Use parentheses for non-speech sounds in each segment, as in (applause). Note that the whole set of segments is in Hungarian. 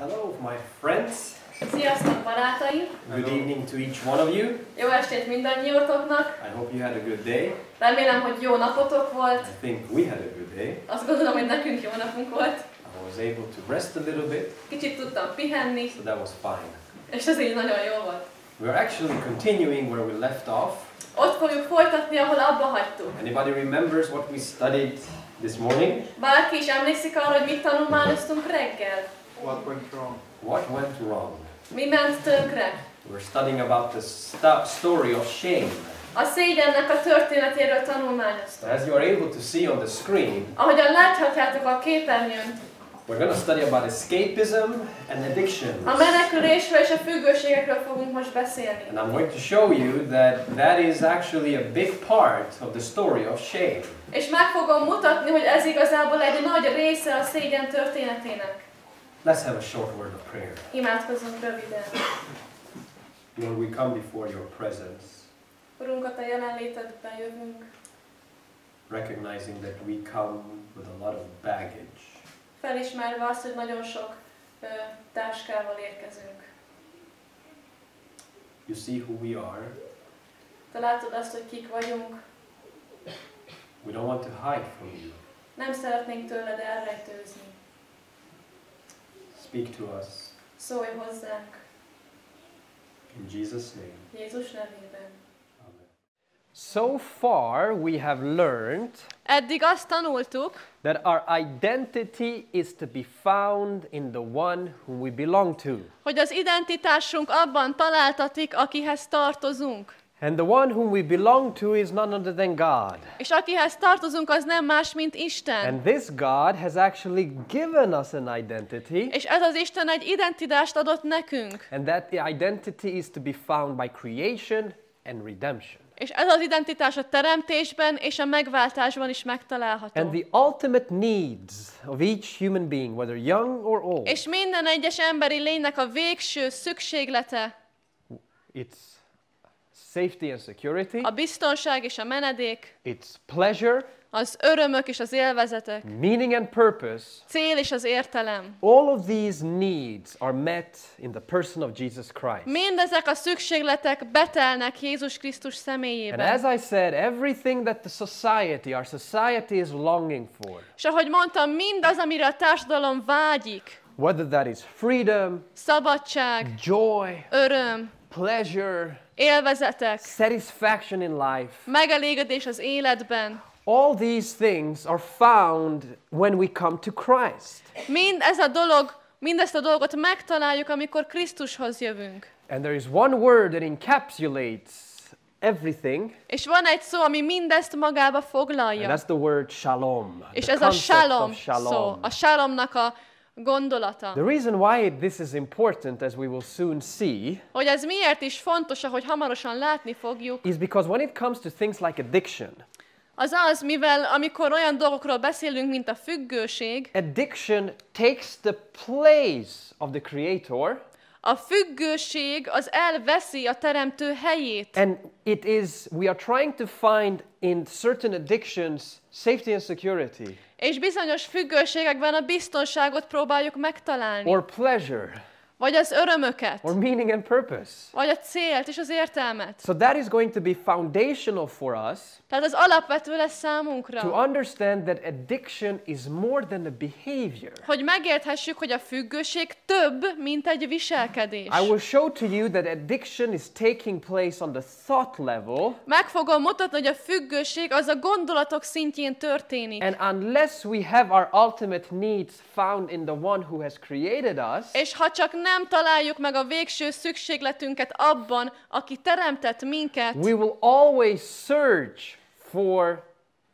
Hello, my friends. Sziasztok, barátaim! Good evening to each one of you. Jó estét mindannyiótoknak! I hope you had a good day. Remélem, hogy jó napotok volt. I think we had a good day. Azt gondolom, hogy nekünk jó napunk volt. I was able to rest a little bit. Kicsit tudtam pihenni. So that was fine. És ez így nagyon jó volt. We're actually continuing where we left off. Ott fogjuk folytatni, ahol abba hagytuk. Anybody remembers what we studied this morning? Bárki is emlékszik arra, hogy mit tanulmányoztunk reggel? What went wrong? What went wrong? Mi ment tönkre? We're studying about the st story of shame. A szégyennek a történetéről tanulmányoztuk. As you are able to see on the screen, ahogyan láthatjátok a képernyőn, We're going to study about escapism and addiction. A menekülésről és a függőségekről fogunk most beszélni. And I'm going to show you that that is actually a big part of the story of shame. És meg fogom mutatni, hogy ez igazából egy nagy része a szégyen történetének. Let's have a short word of prayer. Imádkozzunk röviden. Lord, we come before your presence. Urunk, a te jelenlétedben jövünk. Recognizing that we come with a lot of baggage. Felismerve azt, hogy nagyon sok ö, táskával érkezünk. You see who we are. Te látod azt, hogy kik vagyunk. We don't want to hide from you. Nem szeretnénk tőled elrejtőzni. Speak to us. Szólj hozzánk. In Jesus' name. Jézus nevében. So far we have learned Eddig azt tanultuk, that our identity is to be found in the one whom we belong to. hogy az identitásunk abban találtatik, akihez tartozunk. And the one whom we belong to is none other than God. És akihez tartozunk, az nem más, mint Isten. And this God has actually given us an identity. És ez az Isten egy identitást adott nekünk. And that the identity is to be found by creation and redemption. És ez az identitás a teremtésben és a megváltásban is megtalálható. And the ultimate needs of each human being, whether young or old. És minden egyes emberi lénynek a végső szükséglete. It's safety and security. A biztonság és a menedék. It's pleasure. Az örömök és az élvezetek. Meaning and purpose. Cél és az értelem. All of these needs are met in the person of Jesus Christ. Mindezek a szükségletek betelnek Jézus Krisztus személyében. And as I said, everything that the society, our society is longing for. És ahogy mondtam, mindaz, amire a társadalom vágyik. Whether that is freedom, szabadság, joy, öröm, pleasure, élvezetek, satisfaction in life, megelégedés az életben. All these things are found when we come to Christ. Mind ez a dolog, mindezt a dolgot megtaláljuk, amikor Krisztushoz jövünk. And there is one word that encapsulates everything. És van egy szó, ami mindezt magába foglalja. And that's the word shalom. És ez a shalom, shalom szó, a shalomnak a gondolata. The reason why this is important, as we will soon see, hogy ez miért is fontos, ahogy hamarosan látni fogjuk, is because when it comes to things like addiction, az az, mivel amikor olyan dolgokról beszélünk, mint a függőség, addiction takes the place of the creator, a függőség az elveszi a teremtő helyét. And it is we are trying to find in certain addictions safety and security. És bizonyos függőségekben a biztonságot próbáljuk megtalálni. Or pleasure. Vagy az örömöket. Or meaning and purpose. Vagy a célt és az értelmet. So that is going to be foundational for us. Tehát az alapvető lesz számunkra. To understand that addiction is more than a behavior. Hogy megérthessük, hogy a függőség több, mint egy viselkedés. I will show to you that addiction is taking place on the thought level. Meg fogom mutatni, hogy a függőség az a gondolatok szintjén történik. And unless we have our ultimate needs found in the one who has created us. És ha csak nem nem találjuk meg a végső szükségletünket abban, aki teremtett minket, we will always search for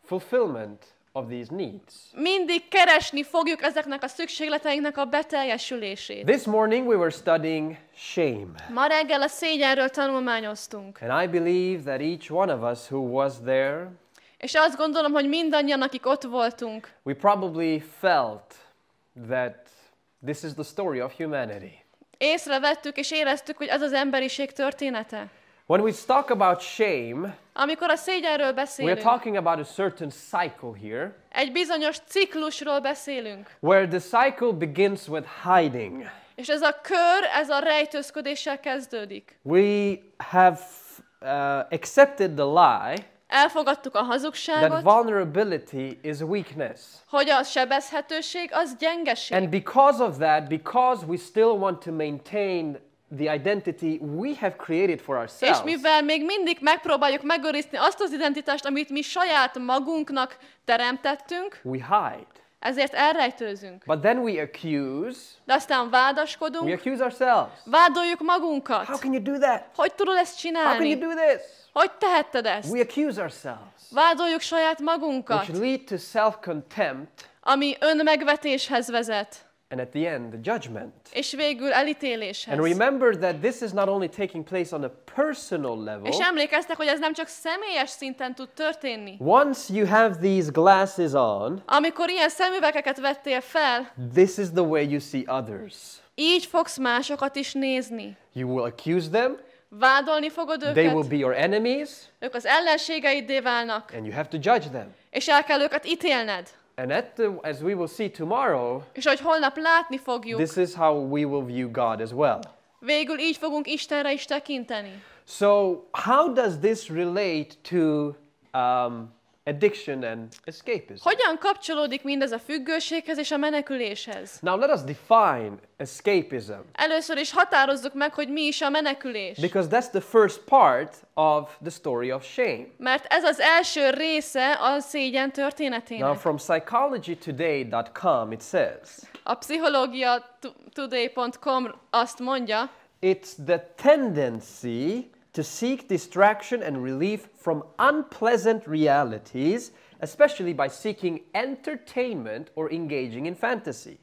fulfillment of these needs. Mindig keresni fogjuk ezeknek a szükségleteinknek a beteljesülését. This morning we were studying shame. Ma reggel a szégyenről tanulmányoztunk. And I believe that each one of us who was there és azt gondolom, hogy mindannyian, akik ott voltunk, we probably felt that this is the story of humanity. Észrevettük és éreztük, hogy ez az emberiség története. When we talk about shame, amikor a szégyenről beszélünk, we are talking about a certain cycle here. Egy bizonyos ciklusról beszélünk. Where the cycle begins with hiding. És ez a kör, ez a rejtőzködéssel kezdődik. We have uh, accepted the lie. Elfogadtuk a hazugságot. That vulnerability is weakness. Hogy a sebezhetőség az gyengeség. And because of that, because we still want to maintain the identity we have created for ourselves. És mivel még mindig megpróbáljuk megőrizni azt az identitást, amit mi saját magunknak teremtettünk, we hide. Ezért elrejtőzünk. But then we accuse. De aztán vádaskodunk. We accuse ourselves. Vádoljuk magunkat. How can you do that? Hogy tudod ezt csinálni? How can you do this? Hogy ezt? We accuse ourselves. Vádoljuk saját magunkat. Which lead to self-contempt. Ami önmegvetéshez vezet. And at the end, the judgment. És végül elítéléshez. And remember that this is not only taking place on a personal level. És emlékeztek, hogy ez nem csak személyes szinten tud történni. Once you have these glasses on, amikor ilyen szemüvegeket vettél fel, this is the way you see others. Így fogsz másokat is nézni. You will accuse them. Vádolni fogod őket. They will be your enemies. Ők az ellenségeidé válnak. And you have to judge them. És el kell őket ítélned. And at the, as we will see tomorrow, és hogy holnap látni fogjuk, this is how we will view God as well. Végül így fogunk Istenre is tekinteni. So how does this relate to um, addiction and escapism. Hogyan kapcsolódik mindez a függőséghez és a meneküléshez? Now let us define escapism. Először is határozzuk meg, hogy mi is a menekülés. Because that's the first part of the story of shame. Mert ez az első része a szégyen történetének. Now from psychologytoday.com it says. A pszichológia today.com azt mondja. It's the tendency to seek distraction and relief from unpleasant realities, especially by seeking entertainment or engaging in fantasy.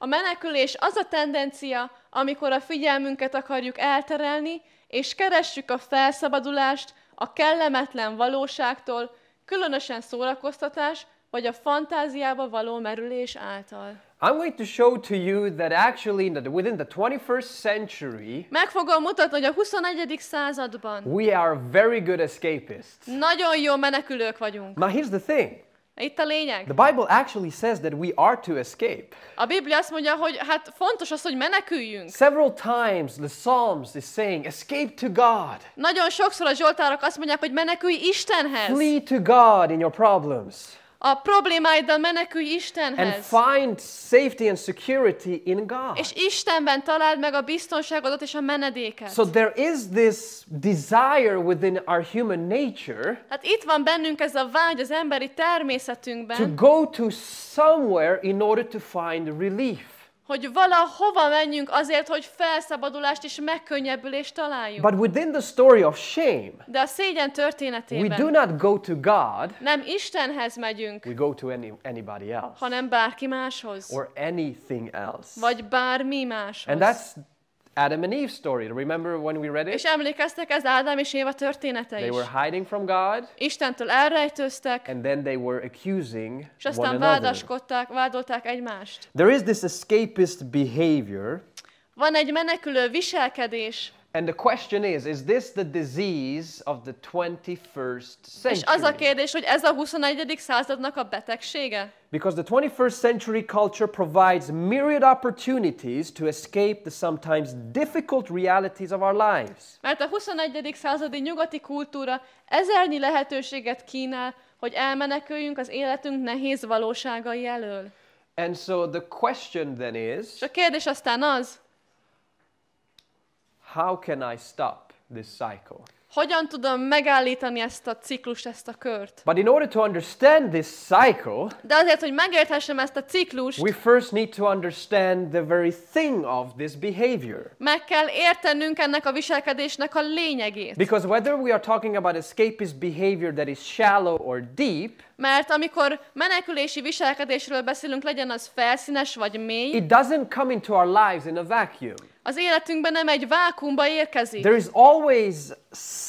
A menekülés az a tendencia, amikor a figyelmünket akarjuk elterelni, és keressük a felszabadulást a kellemetlen valóságtól, különösen szórakoztatás vagy a fantáziába való merülés által. I'm going to show to you that actually that within the 21st century Meg fogom mutatni, hogy a 21. században we are very good escapists. Nagyon jó menekülők vagyunk. Now here's the thing. Itt a lényeg. The Bible actually says that we are to escape. A Biblia azt mondja, hogy hát fontos az, hogy meneküljünk. Several times the Psalms is saying escape to God. Nagyon sokszor a Zsoltárok azt mondják, hogy menekülj Istenhez. Flee to God in your problems. a problémáiddal menekülj Istenhez. And find safety and security in God. És Istenben találd meg a biztonságodat és a menedéket. So there is this desire within our human nature. Hát itt van bennünk ez a vágy az emberi természetünkben. To go to somewhere in order to find relief hogy valahova menjünk azért, hogy felszabadulást és megkönnyebbülést találjunk. But within the story of shame, de a szégyen történetében we do not go to God, nem Istenhez megyünk, we go to any, anybody else hanem bárki máshoz, or anything else. vagy bármi máshoz. And that's Adam and Eve story. Remember when we read it? És emlékeztek ez Ádám és Éva története is. They were hiding from God. Istentől elrejtőztek. And then they were accusing one another. És aztán vádaskodták, vádolták egymást. There is this escapist behavior. Van egy menekülő viselkedés. And the question is, is this the disease of the 21st century? És az a kérdés, hogy ez a 21. századnak a betegsége? Because the 21st century culture provides myriad opportunities to escape the sometimes difficult realities of our lives. Mert a 21. századi nyugati kultúra ezernyi lehetőséget kínál, hogy elmeneküljünk az életünk nehéz valóságai elől. And so the question then is, és a kérdés aztán az, How can I stop this cycle? Hogyan tudom megállítani ezt a ciklust, ezt a kört? But in order to understand this cycle, De azért, hogy megérthessem ezt a ciklust, we first need to understand the very thing of this behavior. meg kell értenünk ennek a viselkedésnek a lényegét. Because whether we are talking about escapist behavior that is shallow or deep, mert amikor menekülési viselkedésről beszélünk, legyen az felszínes vagy mély, it doesn't come into our lives in a vacuum. Az életünkben nem egy vákumba érkezik. There is always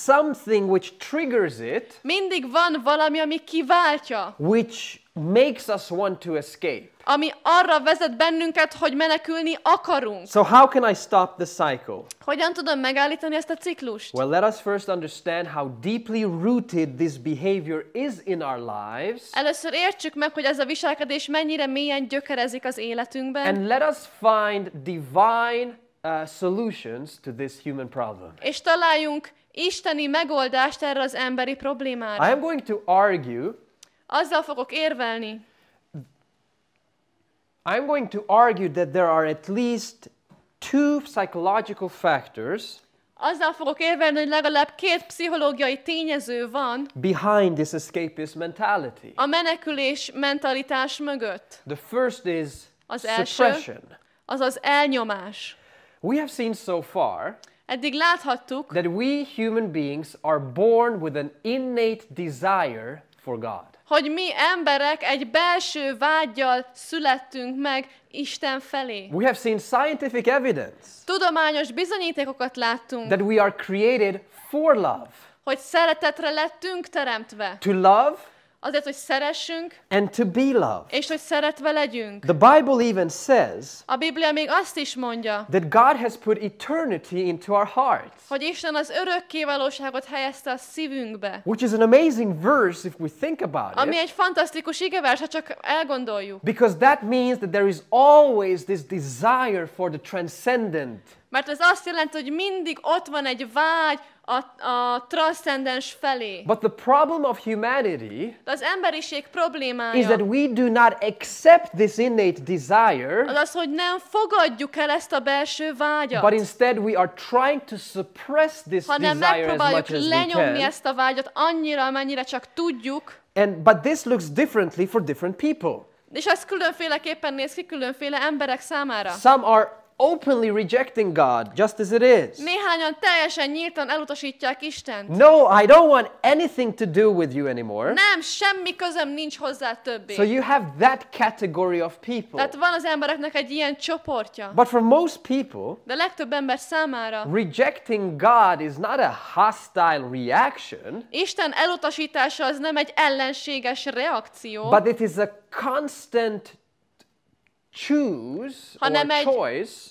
something which triggers it. Mindig van valami, ami kiváltja. Which makes us want to escape. Ami arra vezet bennünket, hogy menekülni akarunk. So how can I stop the cycle? Hogyan tudom megállítani ezt a ciklust? Well, let us first understand how deeply rooted this behavior is in our lives. Először értsük meg, hogy ez a viselkedés mennyire mélyen gyökerezik az életünkben. And let us find divine uh, solutions to this human problem. És találjunk isteni megoldást erre az emberi problémára. I am going to argue. Azzal fogok érvelni. am going to argue that there are at least two psychological factors. Azzal fogok érvelni, hogy legalább két pszichológiai tényező van. Behind this escapist mentality. A menekülés mentalitás mögött. The first is az első, suppression. Az az elnyomás. We have seen so far eddig láthattuk, that we human beings are born with an innate desire for God. hogy mi emberek egy belső születtünk meg Isten felé. We have seen scientific evidence Tudományos bizonyítékokat láttunk, that we are created for love. hogy szeretetre lettünk teremtve. To love Azért, hogy szeressünk. And to be loved. És hogy szeretve legyünk. The Bible even says. A Biblia még azt is mondja. That God has put eternity into our hearts. Hogy Isten az örökkévalóságot helyezte a szívünkbe. Which is an amazing verse if we think about it. Ami egy fantasztikus igevers, ha csak elgondoljuk. Because that means that there is always this desire for the transcendent. Mert ez azt jelenti, hogy mindig ott van egy vágy a, a transzcendens felé. But the problem of humanity De az emberiség problémája is that we do not accept this innate desire. Az az, hogy nem fogadjuk el ezt a belső vágyat. But instead we are trying to suppress this hanem desire megpróbáljuk as much as lenyomni we can. ezt a vágyat annyira, amennyire csak tudjuk. And but this looks differently for different people. És ez különféleképpen néz ki különféle emberek számára. Some are openly rejecting God just as it is. Néhányan teljesen nyíltan elutasítják No, I don't want anything to do with you anymore. Nem, semmi közöm nincs hozzá többé. So you have that category of people. Tehát van az embereknek egy ilyen csoportja. But for most people, de legtöbb ember számára rejecting God is not a hostile reaction. Isten elutasítása az nem egy ellenséges reakció. But it is a constant choose hanem or egy, choice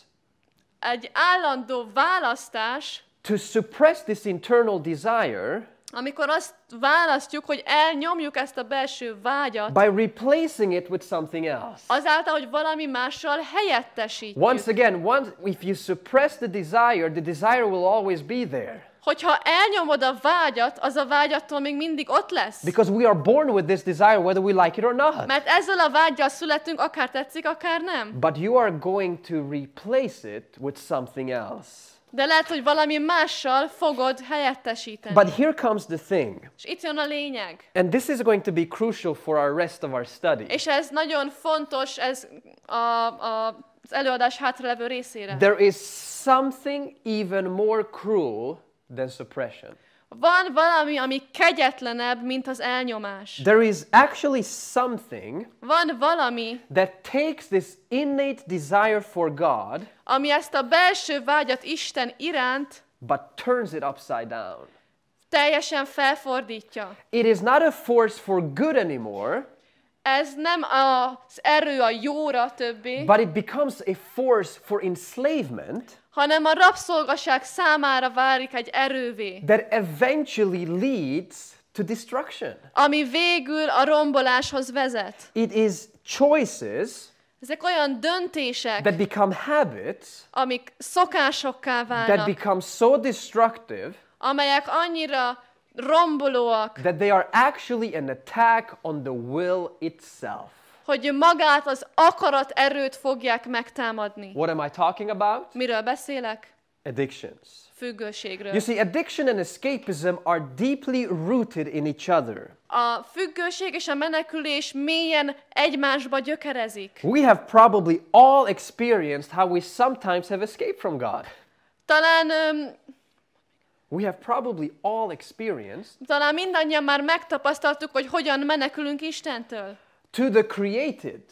egy állandó választás to suppress this internal desire amikor azt választjuk, hogy elnyomjuk ezt a belső vágyat, by replacing it with something else. azáltal, hogy valami mással helyettesítjük. Once again, once, if you suppress the desire, the desire will always be there. Hogyha elnyomod a vágyat, az a vágyattól még mindig ott lesz. Because we are born with this desire whether we like it or not. Mert ezzel a vágyjal születünk, akár tetszik, akár nem. But you are going to replace it with something else. De lehet, hogy valami mással fogod helyettesíteni. But here comes the thing. És itt jön a lényeg. And this is going to be crucial for our rest of our study. És ez nagyon fontos, ez a, a az előadás hátralevő részére. There is something even more cruel than suppression. Van valami, ami kegyetlenebb, mint az elnyomás. There is actually something Van valami, that takes this innate desire for God, ami ezt a belső vágyat Isten iránt, but turns it upside down. Teljesen felfordítja. It is not a force for good anymore. Ez nem az erő a jóra But it becomes a force for enslavement. hanem a rabszolgaság számára válik egy erővé. That eventually leads to destruction. Ami végül a romboláshoz vezet. It is choices ezek olyan döntések, that become habits, amik szokásokká válnak, that become so destructive, amelyek annyira rombolóak, that they are actually an attack on the will itself hogy magát az akarat erőt fogják megtámadni. What am I talking about? Miről beszélek? Addictions. Függőségről. You see, addiction and escapism are deeply rooted in each other. A függőség és a menekülés mélyen egymásba gyökerezik. We have probably all experienced how we sometimes have escaped from God. Talán um, We have probably all experienced. Talán mindannyian már megtapasztaltuk, hogy hogyan menekülünk Istentől to the created.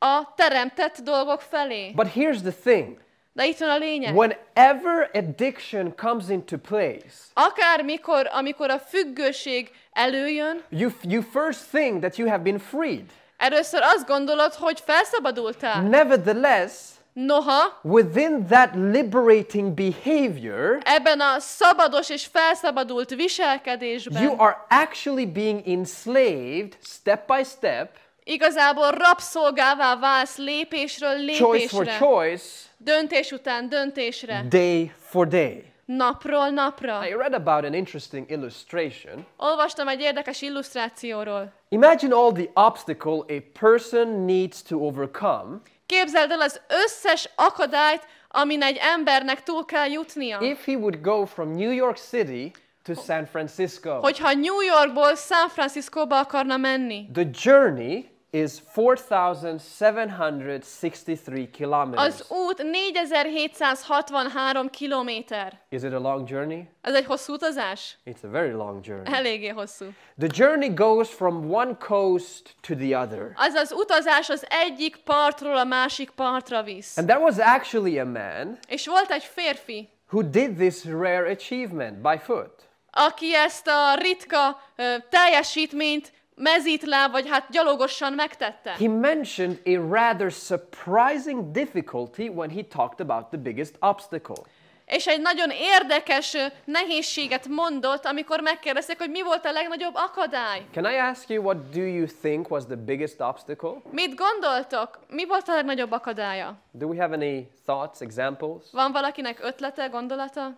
A teremtett dolgok felé. But here's the thing. De itt van a lényeg. Whenever addiction comes into place, akár mikor, amikor a függőség előjön, you, you first think that you have been freed. Először azt gondolod, hogy felszabadultál. Nevertheless, Noha, within that liberating behavior, ebben a szabados és felszabadult viselkedésben, you are actually being enslaved step by step Igazából rabszolgává válsz lépésről lépésre. Choice for choice. Döntés után döntésre. Day for day. Napról napra. I read about an interesting illustration. Olvastam egy érdekes illusztrációról. Imagine all the obstacle a person needs to overcome. Képzeld el az összes akadályt, amin egy embernek túl kell jutnia. If he would go from New York City to San Francisco. Hogyha New Yorkból San Franciscóba akarna menni. The journey is 4763 kilometers. Az út 4763 kilométer. Is it a long journey? Ez egy hosszú utazás? It's a very long journey. Eléggé hosszú. The journey goes from one coast to the other. Az az utazás az egyik partról a másik partra visz. And there was actually a man. És volt egy férfi. Who did this rare achievement by foot. Aki ezt a ritka uh, teljesítményt mezítlen, vagy hát gyalogosan megtette. He mentioned a rather surprising difficulty when he talked about the biggest obstacle. És egy nagyon érdekes nehézséget mondott, amikor megkérdezték, hogy mi volt a legnagyobb akadály. Can I ask you what do you think was the biggest obstacle? Mit gondoltok? Mi volt a legnagyobb akadálya? Do we have any thoughts, examples? Van valakinek ötlete, gondolata?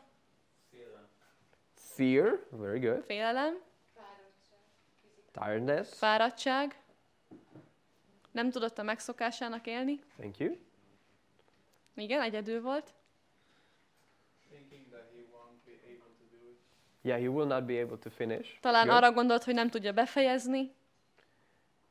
Fear. Fear, very good. Félelem. Tiredness. Fáradtság. Nem tudott a megszokásának élni. Thank you. Igen, egyedül volt. Yeah, he will not be able to finish. Talán Good. arra gondolt, hogy nem tudja befejezni.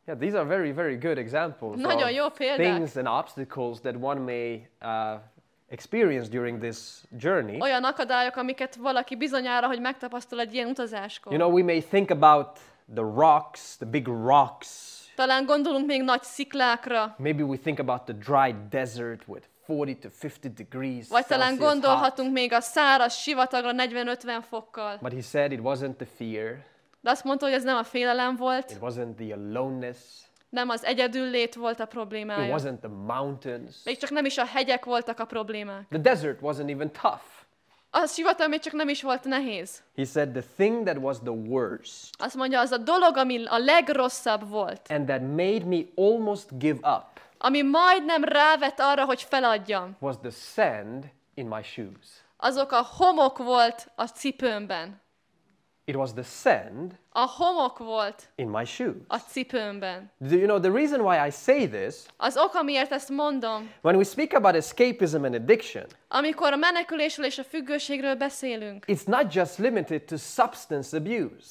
Yeah, these are very, very good examples Nagyon of jó példák. things and obstacles that one may uh, experience during this journey. Olyan akadályok, amiket valaki bizonyára, hogy megtapasztal egy ilyen utazáskor. You know, we may think about the rocks, the big rocks. Talán gondolunk még nagy sziklákra. Maybe we think about the dry desert with 40 to 50 degrees. Vagy talán gondolhatunk hot. még a száraz sivatagra 40-50 fokkal. But he said it wasn't the fear. De azt mondta, hogy ez nem a félelem volt. It wasn't the aloneness. Nem az egyedüllét volt a problémája. It wasn't the mountains. Még csak nem is a hegyek voltak a problémák. The desert wasn't even tough. A sivatag még csak nem is volt nehéz. He said the thing that was the worst. Azt mondja, az a dolog, ami a legrosszabb volt. And that made me almost give up. Ami majdnem rávet arra, hogy feladjam. Was the sand in my shoes. Azok a homok volt a cipőmben. It was the sand. A homok volt. In my shoes. A cipőmben. Do you know the reason why I say this? Az oka miért ezt mondom. When we speak about escapism and addiction. Amikor a menekülésről és a függőségről beszélünk. It's not just limited to substance abuse.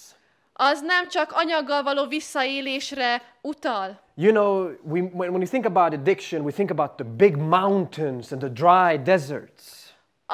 Az nem csak anyaggal való visszaélésre utal. You know, we, when you think about addiction, we think about the big mountains and the dry deserts.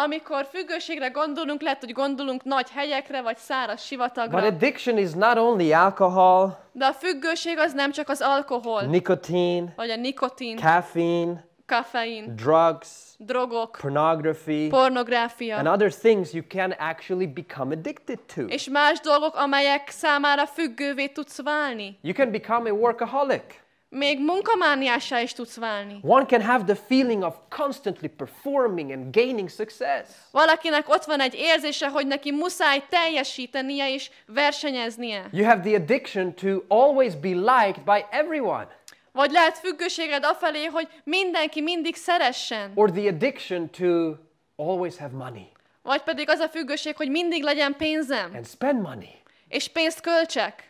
Amikor függőségre gondolunk, lehet, hogy gondolunk nagy helyekre, vagy száraz sivatagra. But addiction is not only alcohol, De a függőség az nem csak az alkohol, nikotin, vagy a nikotin, caffeine, kafein, drugs, drogok, pornography, pornográfia, and other things you can actually become addicted to. És más dolgok, amelyek számára függővé tudsz válni. You can become a workaholic. Még munkamániássá is tudsz válni. One can have the feeling of constantly performing and gaining success. Valakinek ott van egy érzése, hogy neki muszáj teljesítenie és versenyeznie. You have the addiction to always be liked by everyone. Vagy lehet függőséged afelé, hogy mindenki mindig szeressen. Or the addiction to always have money. Vagy pedig az a függőség, hogy mindig legyen pénzem. And spend money. És pénzt költsek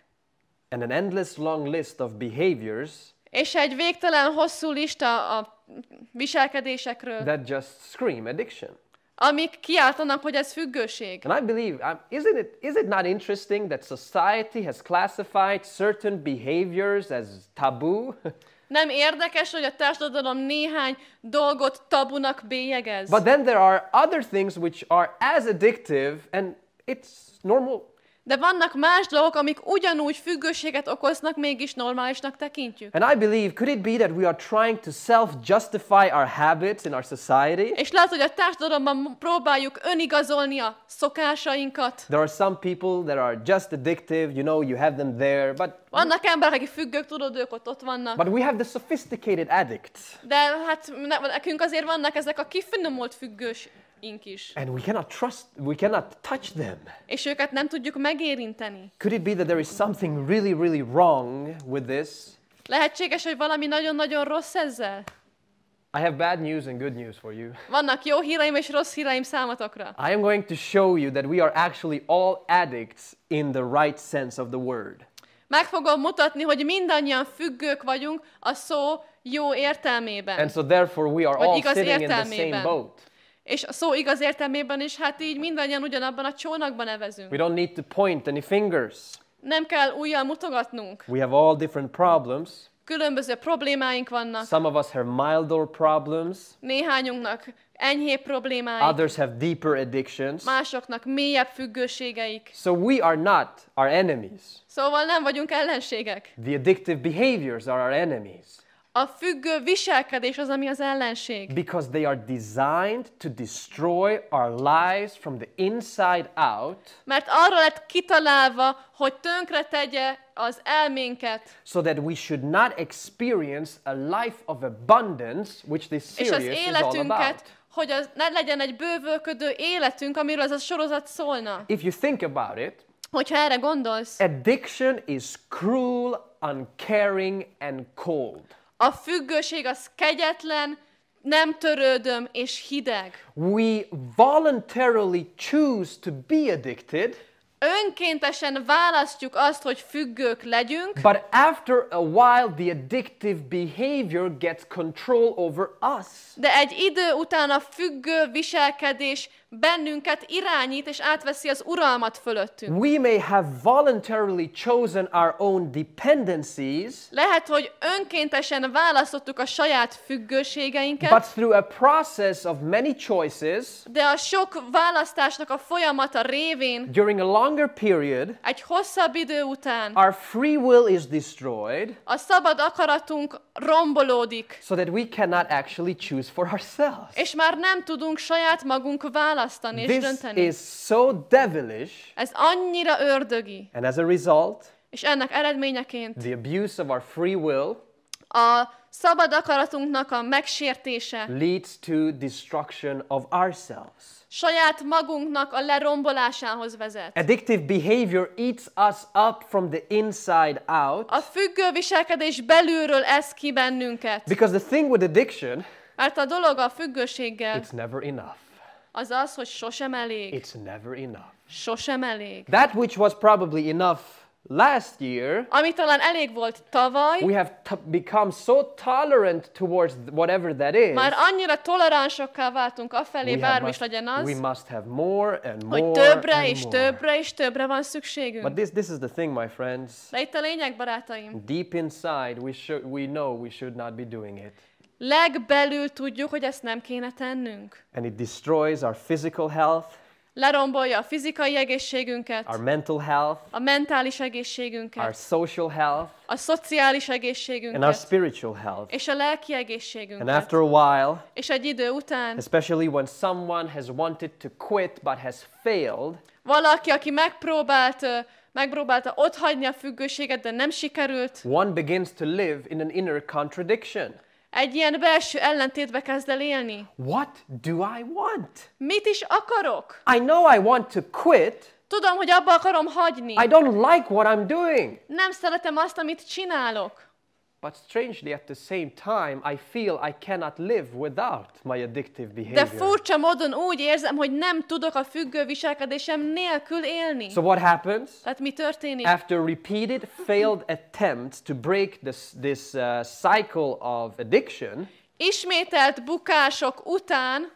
and an endless long list of behaviors és egy végtelen hosszú lista a viselkedésekről that just scream addiction. Amik kiáltanak, hogy ez függőség. And I believe, um, isn't it, is it not interesting that society has classified certain behaviors as taboo? (laughs) Nem érdekes, hogy a társadalom néhány dolgot tabunak bélyegez. But then there are other things which are as addictive and it's normal de vannak más dolgok, amik ugyanúgy függőséget okoznak, mégis normálisnak tekintjük. And I believe, could it be that we are trying to self-justify our habits in our society? És lehet, hogy a társadalomban próbáljuk önigazolni a szokásainkat. There are some people that are just addictive, you know, you have them there, but vannak emberek, akik függők, tudod, ők ott, ott vannak. But we have the sophisticated addicts. De hát nekünk azért vannak ezek a kifinomult függős is. And we cannot trust, we cannot touch them. És őket nem tudjuk megérinteni. Could it be that there is something really, really wrong with this? Lehetséges, hogy valami nagyon-nagyon rossz ezzel? I have bad news and good news for you. Vannak jó híreim és rossz híreim számotokra. I am going to show you that we are actually all addicts in the right sense of the word. Meg fogom mutatni, hogy mindannyian függők vagyunk a szó jó értelmében. And so therefore we are all sitting értelmében. in the same boat. És a szó igaz értelmében is, hát így mindannyian ugyanabban a csónakban nevezünk. We don't need to point any fingers. Nem kell újjal mutogatnunk. We have all different problems. Különböző problémáink vannak. Some of us have milder problems. Néhányunknak enyhébb problémáik. Others have deeper addictions. Másoknak mélyebb függőségeik. So we are not our enemies. Szóval nem vagyunk ellenségek. The addictive behaviors are our enemies. A függő viselkedés az, ami az ellenség. Because they are designed to destroy our lives from the inside out. Mert arra lett kitalálva, hogy tönkre tegye az elménket. So that we should not experience a life of abundance, which this series és az életünket, is all about. hogy az ne legyen egy bővölködő életünk, amiről ez a sorozat szólna. If you think about it, Hogyha erre gondolsz, addiction is cruel, uncaring and cold. A függőség az kegyetlen, nem törődöm és hideg. We voluntarily choose to be addicted. Önkéntesen választjuk azt, hogy függők legyünk. But after a while the addictive behavior gets control over us. De egy idő után a függő viselkedés bennünket irányít és átveszi az uralmat fölöttünk. We may have voluntarily chosen our own dependencies. Lehet, hogy önkéntesen választottuk a saját függőségeinket. But through a process of many choices. De a sok választásnak a folyamata révén. During a longer period. Egy hosszabb idő után. Our free will is destroyed. A szabad akaratunk rombolódik. So that we cannot actually choose for ourselves. És már nem tudunk saját magunk választani és This dönteni. is so devilish. Ez annyira ördögi. And as a result, és ennek eredményeként the abuse of our free will a szabad akaratunknak a megsértése leads to destruction of ourselves. Saját magunknak a lerombolásához vezet. Addictive behavior eats us up from the inside out. A függő viselkedés belülről esz ki bennünket. Because the thing with addiction mert a dolog a függőséggel It's never enough. az az, hogy sosem elég. It's never enough. Sosem elég. That which was probably enough last year, ami talán elég volt tavaly, we have become so tolerant towards whatever that is. Már annyira toleránsokká váltunk afelé, bármi is legyen az. We must have more and more. Hogy többre and és more. többre és többre van szükségünk. But this this is the thing, my friends. De itt a lényeg, barátaim. Deep inside, we should we know we should not be doing it. Legbelül tudjuk, hogy ezt nem kéne tennünk. And it destroys our physical health. lerombolja a fizikai egészségünket, our mental health, a mentális egészségünket, our social health, a szociális egészségünket, and our spiritual health. és a lelki egészségünket. And after a while, és egy idő után, especially when someone has wanted to quit but has failed, valaki, aki megpróbált megpróbálta otthagyni a függőséget, de nem sikerült. One begins to live in an inner contradiction. Egy ilyen belső ellentétbe kezd el élni. What do I want? Mit is akarok? I know I want to quit. Tudom, hogy abba akarom hagyni. I don't like what I'm doing. Nem szeretem azt, amit csinálok. But strangely at the same time I feel I cannot live without my addictive behavior. De furcsa módon úgy érzem, hogy nem tudok a függő viselkedésem nélkül élni. So what happens? Tehát mi történik? After repeated failed attempts to break this this uh, cycle of addiction. Ismételt bukások után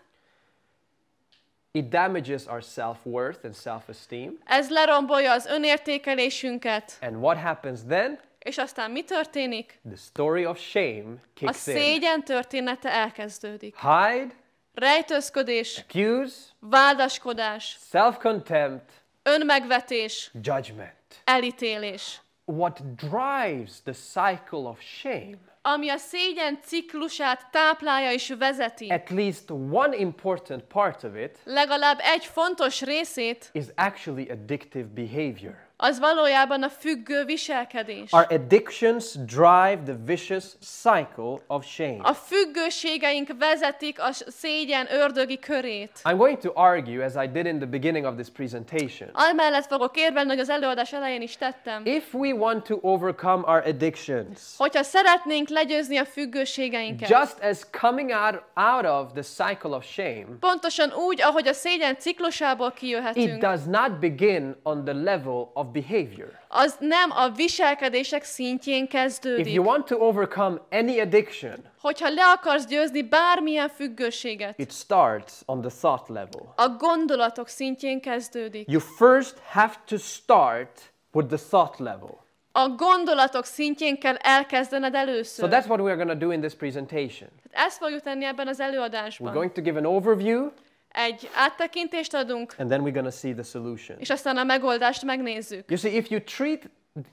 It damages our self-worth and self-esteem. Ez lerombolja az önértékelésünket. And what happens then? És aztán mi történik? The story of shame kicks a szégyen története elkezdődik. Hide, rejtőzködés, accuse, vádaskodás, self-contempt, önmegvetés, judgment, elítélés. What drives the cycle of shame? ami a szégyen ciklusát táplálja és vezeti. At least one important part of it legalább egy fontos részét is actually addictive behavior az valójában a függő viselkedés. Our addictions drive the vicious cycle of shame. A függőségeink vezetik a szégyen ördögi körét. I'm going to argue, as I did in the beginning of this presentation. Amellett fogok érvelni, hogy az előadás elején is tettem. If we want to overcome our addictions. Hogyha szeretnénk legyőzni a függőségeinket. Just as coming out, out of the cycle of shame. Pontosan úgy, ahogy a szégyen ciklusából kijöhetünk. It does not begin on the level of behavior. Az nem a viselkedések szintjén kezdődik. If you want to overcome any addiction, hogyha le akarsz győzni bármilyen függőséget, it starts on the thought level. A gondolatok szintjén kezdődik. You first have to start with the thought level. A gondolatok szintjén kell elkezdened először. So that's what we are going to do in this presentation. Hát ezt fogjuk tenni ebben az előadásban. We're going to give an overview egy áttekintést adunk, and then we're gonna see the solution. és aztán a megoldást megnézzük. You see, if you treat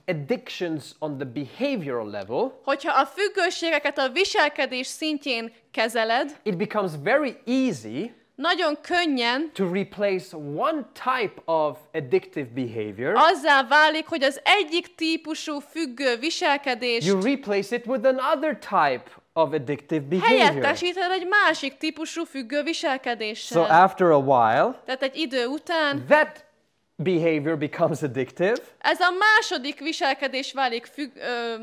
addictions on the behavioral level, hogyha a függőségeket a viselkedés szintjén kezeled, it becomes very easy nagyon könnyen to replace one type of addictive behavior azzá válik, hogy az egyik típusú függő viselkedést you replace it with another type of addictive behavior. Helyettesíted egy másik típusú függő viselkedéssel. So after a while, tehát egy idő után, that behavior becomes addictive. Ez a második viselkedés válik függ, ö,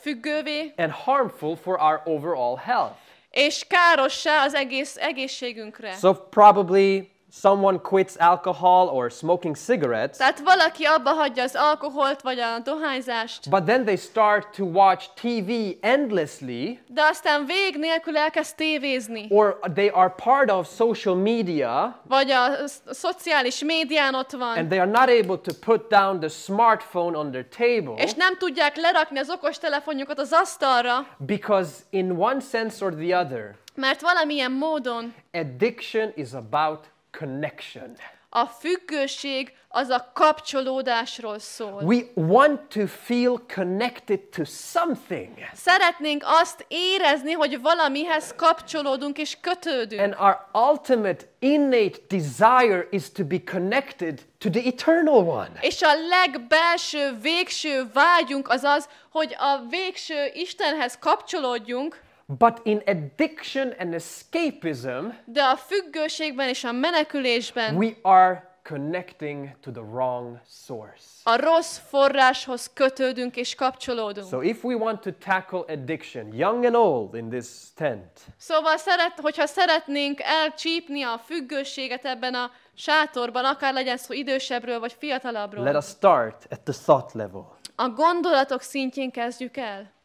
függővé. And harmful for our overall health. És károssá az egész egészségünkre. So probably someone quits alcohol or smoking cigarettes. Tehát valaki abba hagyja az alkoholt vagy a dohányzást. But then they start to watch TV endlessly. De aztán vég nélkül elkezd tévézni. Or they are part of social media. Vagy a szociális médián ott van. And they are not able to put down the smartphone on their table. És nem tudják lerakni az okostelefonjukat az asztalra. Because in one sense or the other. Mert valamilyen módon. Addiction is about connection. A függőség az a kapcsolódásról szól. We want to feel connected to something. Szeretnénk azt érezni, hogy valamihez kapcsolódunk és kötődünk. And our ultimate innate desire is to be connected to the eternal one. És a legbelső végső vágyunk az az, hogy a végső Istenhez kapcsolódjunk. But in addiction and escapism, de a függőségben és a menekülésben we are connecting to the wrong source. A rossz forráshoz kötődünk és kapcsolódunk. So if we want to tackle addiction, young and old in this tent. Szóval szeret, hogyha szeretnénk elcsípni a függőséget ebben a sátorban, akár legyen szó idősebbről vagy fiatalabbról. Let us start at the thought level. A gondolatok szintjén kezdjük el.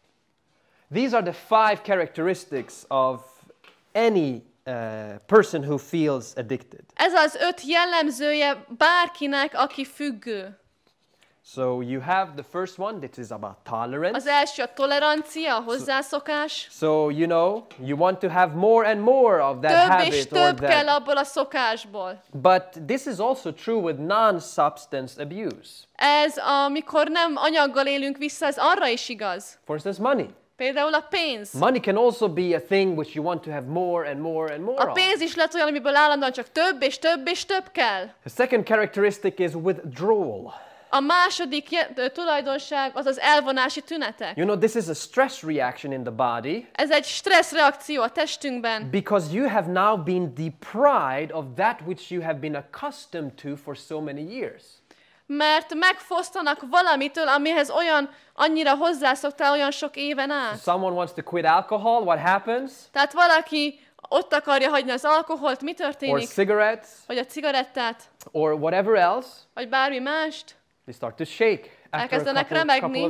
These are the five characteristics of any Uh, person who feels addicted. Ez az öt jellemzője bárkinek, aki függő. So you have the first one that is about tolerance. Az első a tolerancia, a hozzászokás. So, so you know, you want to have more and more of that több habit és több or kell that. abból a szokásból. But this is also true with non-substance abuse. Ez amikor nem anyaggal élünk vissza, ez arra is igaz. For instance, money. Például a pénz. Money can also be a thing which you want to have more and more and more A pénz is lehet olyan, amiből állandóan csak több és több és több kell. The second characteristic is withdrawal. A második tulajdonság az az elvonási tünetek. You know, this is a stress reaction in the body. Ez egy stressz reakció a testünkben. Because you have now been deprived of that which you have been accustomed to for so many years. mert megfosztanak valamitől, amihez olyan annyira hozzászoktál olyan sok éven át. So someone wants to quit alcohol, what happens? Tehát valaki ott akarja hagyni az alkoholt, mi történik? Or cigarettes. Vagy a cigarettát. Or whatever else. Vagy bármi mást. They start to shake. elkezdenek remegni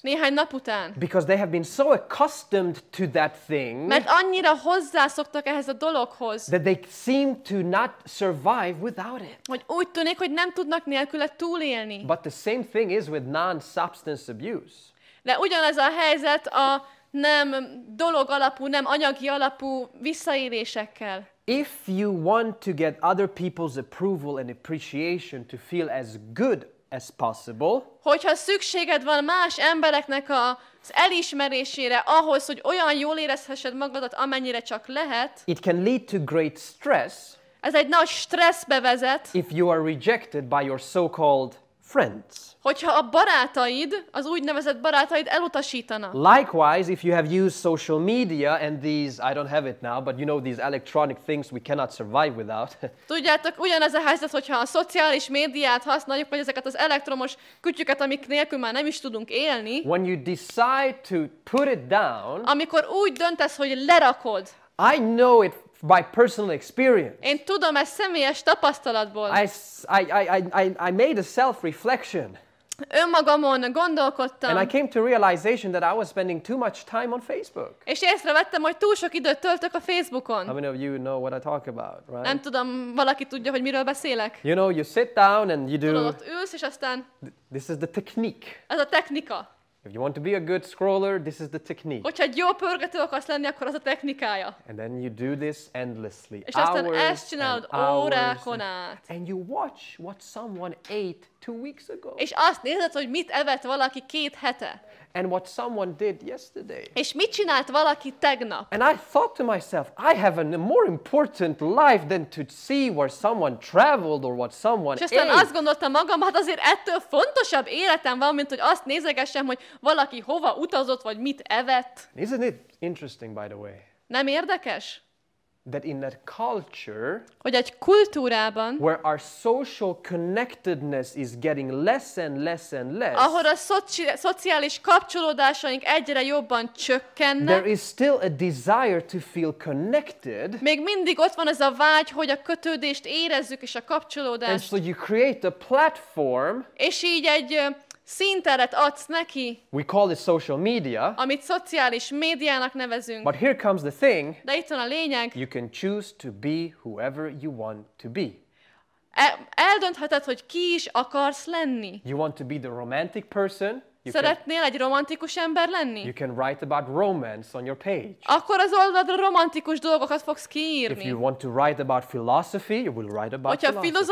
néhány nap után. Because they have been so accustomed to that thing. Mert annyira hozzászoktak ehhez a dologhoz. That they seem to not survive without it. Hogy úgy tűnik, hogy nem tudnak nélküle túlélni. But the same thing is with non-substance abuse. De ugyanez a helyzet a nem dolog alapú, nem anyagi alapú visszaélésekkel. If you want to get other people's approval and appreciation to feel as good as possible. Hogyha szükséged van más embereknek a, az elismerésére ahhoz, hogy olyan jól érezhessed magadat, amennyire csak lehet. It can lead to great stress. Ez egy nagy stresszbe vezet. If you are rejected by your so-called friends. Hogyha a barátaid, az úgynevezett barátaid elutasítanak. Likewise, if you have used social media and these, I don't have it now, but you know these electronic things we cannot survive without. (laughs) Tudjátok, ugyanez a helyzet, hogyha a szociális médiát használjuk, vagy ezeket az elektromos kütyüket, amik nélkül már nem is tudunk élni. When you decide to put it down, amikor úgy döntesz, hogy lerakod, I know it by personal experience. Én tudom ezt személyes tapasztalatból. I, I, I, I, I made a self-reflection. Önmagamon gondolkodtam. And I came to realization that I was spending too much time on Facebook. És észrevettem, hogy túl sok időt töltök a Facebookon. How many of you know what I talk about, right? Nem tudom, valaki tudja, hogy miről beszélek. You know, you sit down and you do. Tudod, ülsz és aztán. This is the technique. Ez a technika. If you want to be a good scroller, this is the technique. Hogyha egy jó pörgető akarsz lenni, akkor az a technikája. And then you do this endlessly. És aztán ezt csinálod órákon át. And you watch what someone ate two weeks ago. És azt nézed, hogy mit evett valaki két hete. And what someone did yesterday. És mit csinált valaki tegnap? And I thought to myself, I have a more important life than to see where someone traveled or what someone És aztán azt gondoltam magam, hát azért ettől fontosabb életem van, mint hogy azt nézegessem, hogy valaki hova utazott, vagy mit evett. Isn't it interesting, by the way? Nem érdekes? that in a culture hogy egy kultúrában where our social connectedness is getting less and less and less ahol a szoci szociális kapcsolódásaink egyre jobban csökkennek there is still a desire to feel connected még mindig ott van ez a vágy hogy a kötődést érezzük és a kapcsolódást and so you create a platform és így egy Színteret adsz neki. We call it social media. Amit szociális médiának nevezünk. But here comes the thing. De itt van a lényeg. You can choose to be whoever you want to be. E- eldöntheted, hogy ki is akarsz lenni. You want to be the romantic person? Szeretnél egy romantikus ember lenni? You can write about romance on your page. Akkor az oldaladra romantikus dolgokat fogsz kiírni. If you want to write about philosophy, you will write about Hogyha philosophy.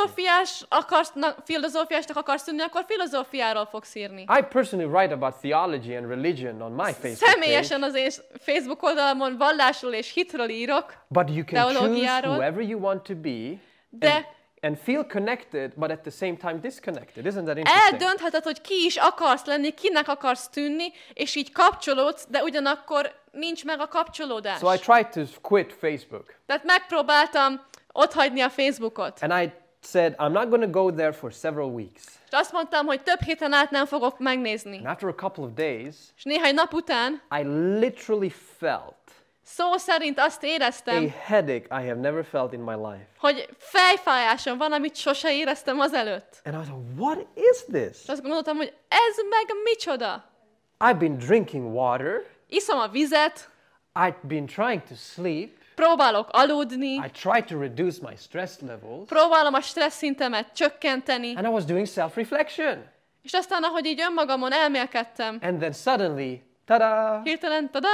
filozófiás akarsz, na, akarsz tűnni, akkor filozófiáról fogsz írni. I personally write about theology and religion on my Facebook Személyesen page. az én Facebook oldalamon vallásról és hitről írok. But you can choose whoever you want to be. De and feel connected, but at the same time disconnected. Isn't that interesting? Eldöntheted, hogy ki is akarsz lenni, kinek akarsz tűnni, és így kapcsolódsz, de ugyanakkor nincs meg a kapcsolódás. So I tried to quit Facebook. Tehát megpróbáltam otthagyni a Facebookot. And I said, I'm not going to go there for several weeks. És azt mondtam, hogy több héten át nem fogok megnézni. And after a couple of days, és néhány nap után, I literally felt Szó szerint azt éreztem, a headache I have never felt in my life. hogy fejfájásom van, amit sose éreztem azelőtt. And I was like, what is this? És azt gondoltam, hogy ez meg micsoda. I've been drinking water. Iszom a vizet. I've been trying to sleep. Próbálok aludni. I try to reduce my stress levels. Próbálom a stressz szintemet csökkenteni. And I was doing self-reflection. És aztán, ahogy így önmagamon elmélkedtem. And then suddenly, tada! Hirtelen, tada!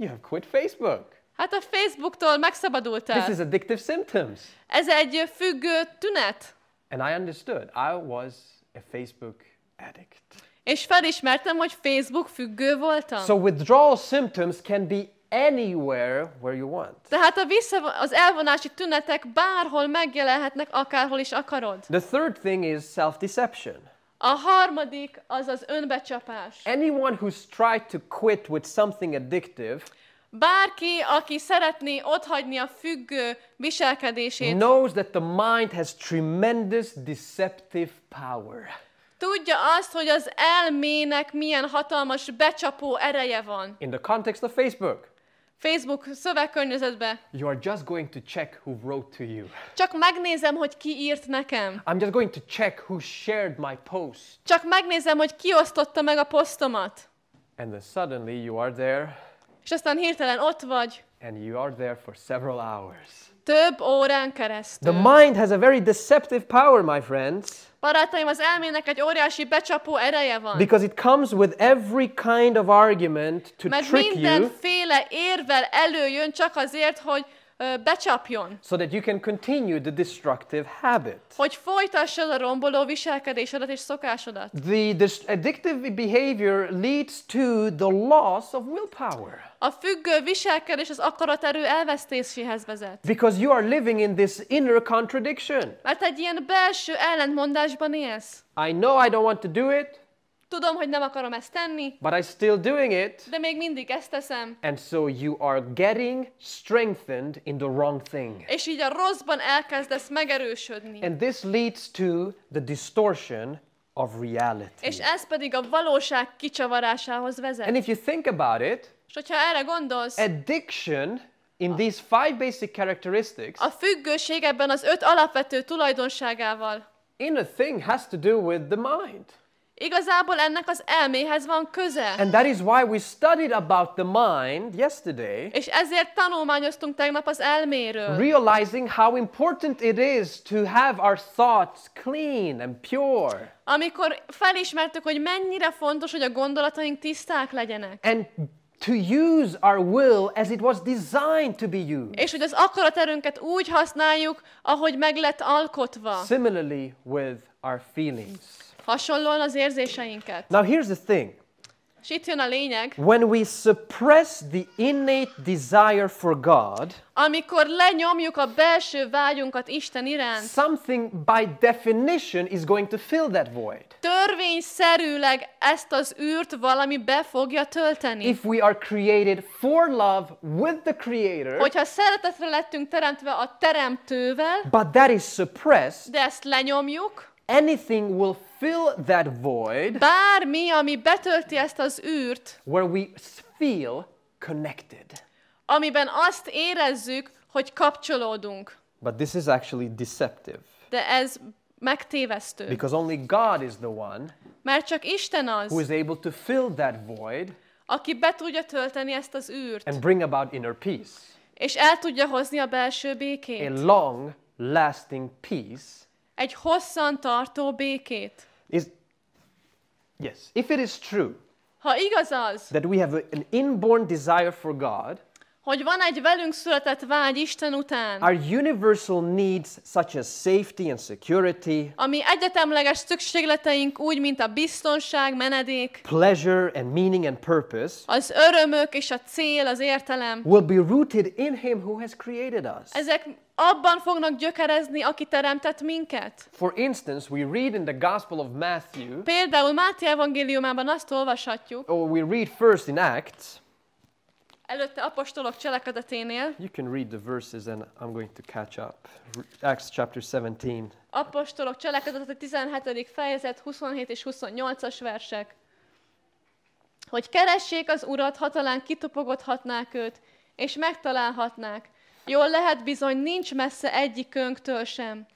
You have quit Facebook. Hát a Facebooktól megszabadultál. This is addictive symptoms. Ez egy függő tünet. And I understood. I was a Facebook addict. És felismertem, hogy Facebook függő voltam. So withdrawal symptoms can be anywhere where you want. Tehát a vissza, az elvonási tünetek bárhol megjelenhetnek, akárhol is akarod. The third thing is self-deception. A harmadik az az önbecsapás. Anyone who's tried to quit with something addictive Bárki, aki szeretné otthagyni a függő viselkedését, knows that the mind has tremendous deceptive power. Tudja azt, hogy az elmének milyen hatalmas becsapó ereje van. In the context of Facebook. Facebook szövegkörnyezetbe. You are just going to check who wrote to you. Csak megnézem, hogy ki írt nekem. I'm just going to check who shared my post. Csak megnézem, hogy ki osztotta meg a posztomat. And then suddenly you are there. És aztán hirtelen ott vagy. And you are there for several hours. Több órán keresztül. The mind has a very deceptive power, my friends. Barátaim, az elmének egy óriási becsapó ereje van. Because it comes with every kind of argument to Mert trick you. Mert mindenféle érvel előjön csak azért, hogy csapjon. So that you can continue the destructive habit. Hogy folytassad a romboló viselkedésedet és szokásodat. The addictive behavior leads to the loss of willpower. A függő viselkedés az akaraterő elvesztéséhez vezet. Because you are living in this inner contradiction. Mert egy ilyen belső ellentmondásban élsz. I know I don't want to do it. Tudom, hogy nem akarom ezt tenni. But I still doing it. De még mindig ezt teszem. And so you are getting strengthened in the wrong thing. És így a rosszban elkezdesz megerősödni. And this leads to the distortion of reality. És ez pedig a valóság kicsavarásához vezet. And if you think about it, és hogyha erre gondolsz, addiction in these five basic characteristics, a függőség ebben az öt alapvető tulajdonságával, in a thing has to do with the mind. Igazából ennek az elméhez van köze. And that is why we studied about the mind yesterday. És ezért tanulmányoztunk tegnap az elméről. Realizing how important it is to have our thoughts clean and pure. Amikor felismertük, hogy mennyire fontos, hogy a gondolataink tiszták legyenek. And to use our will as it was designed to be used. És hogy az akaraterőnket úgy használjuk, ahogy meg lett alkotva. Similarly with our feelings. Hasonlóan az érzéseinket. Now here's the thing. És itt jön a lényeg. When we suppress the innate desire for God, amikor lenyomjuk a belső vágyunkat Isten iránt, something by definition is going to fill that void. Törvényszerűleg ezt az űrt valami be fogja tölteni. If we are created for love with the Creator, hogyha szeretetre lettünk teremtve a teremtővel, but that is suppressed, de ezt lenyomjuk, anything will fill that void. Bármi, ami betölti ezt az űrt. Where we feel connected. Amiben azt érezzük, hogy kapcsolódunk. But this is actually deceptive. De ez megtévesztő. Because only God is the one. Mert csak Isten az. Who is able to fill that void. Aki be tudja tölteni ezt az űrt. And bring about inner peace. És el tudja hozni a belső békét. A long lasting peace. Egy hosszan tartó békét. Is, yes, if it is true ha igaz az, that we have an inborn desire for God, hogy van egy velünk született vágy Isten után. Our universal needs such as safety and security. Ami egyetemleges szükségleteink úgy, mint a biztonság, menedék. Pleasure and meaning and purpose. Az örömök és a cél, az értelem. Will be rooted in him who has created us. Ezek abban fognak gyökerezni, aki teremtett minket. For instance, we read in the Gospel of Matthew. Például Máté evangéliumában azt olvashatjuk. Or we read first in Acts. Előtte apostolok cselekedeténél. You can read the verses and I'm going to catch up. Acts chapter 17. Apostolok cselekedete 17. fejezet 27 és 28-as versek. Hogy keressék az Urat, hatalán kitopogodhatnák őt, és megtalálhatnák, Jól lehet bizony, nincs messze egyikünktől sem,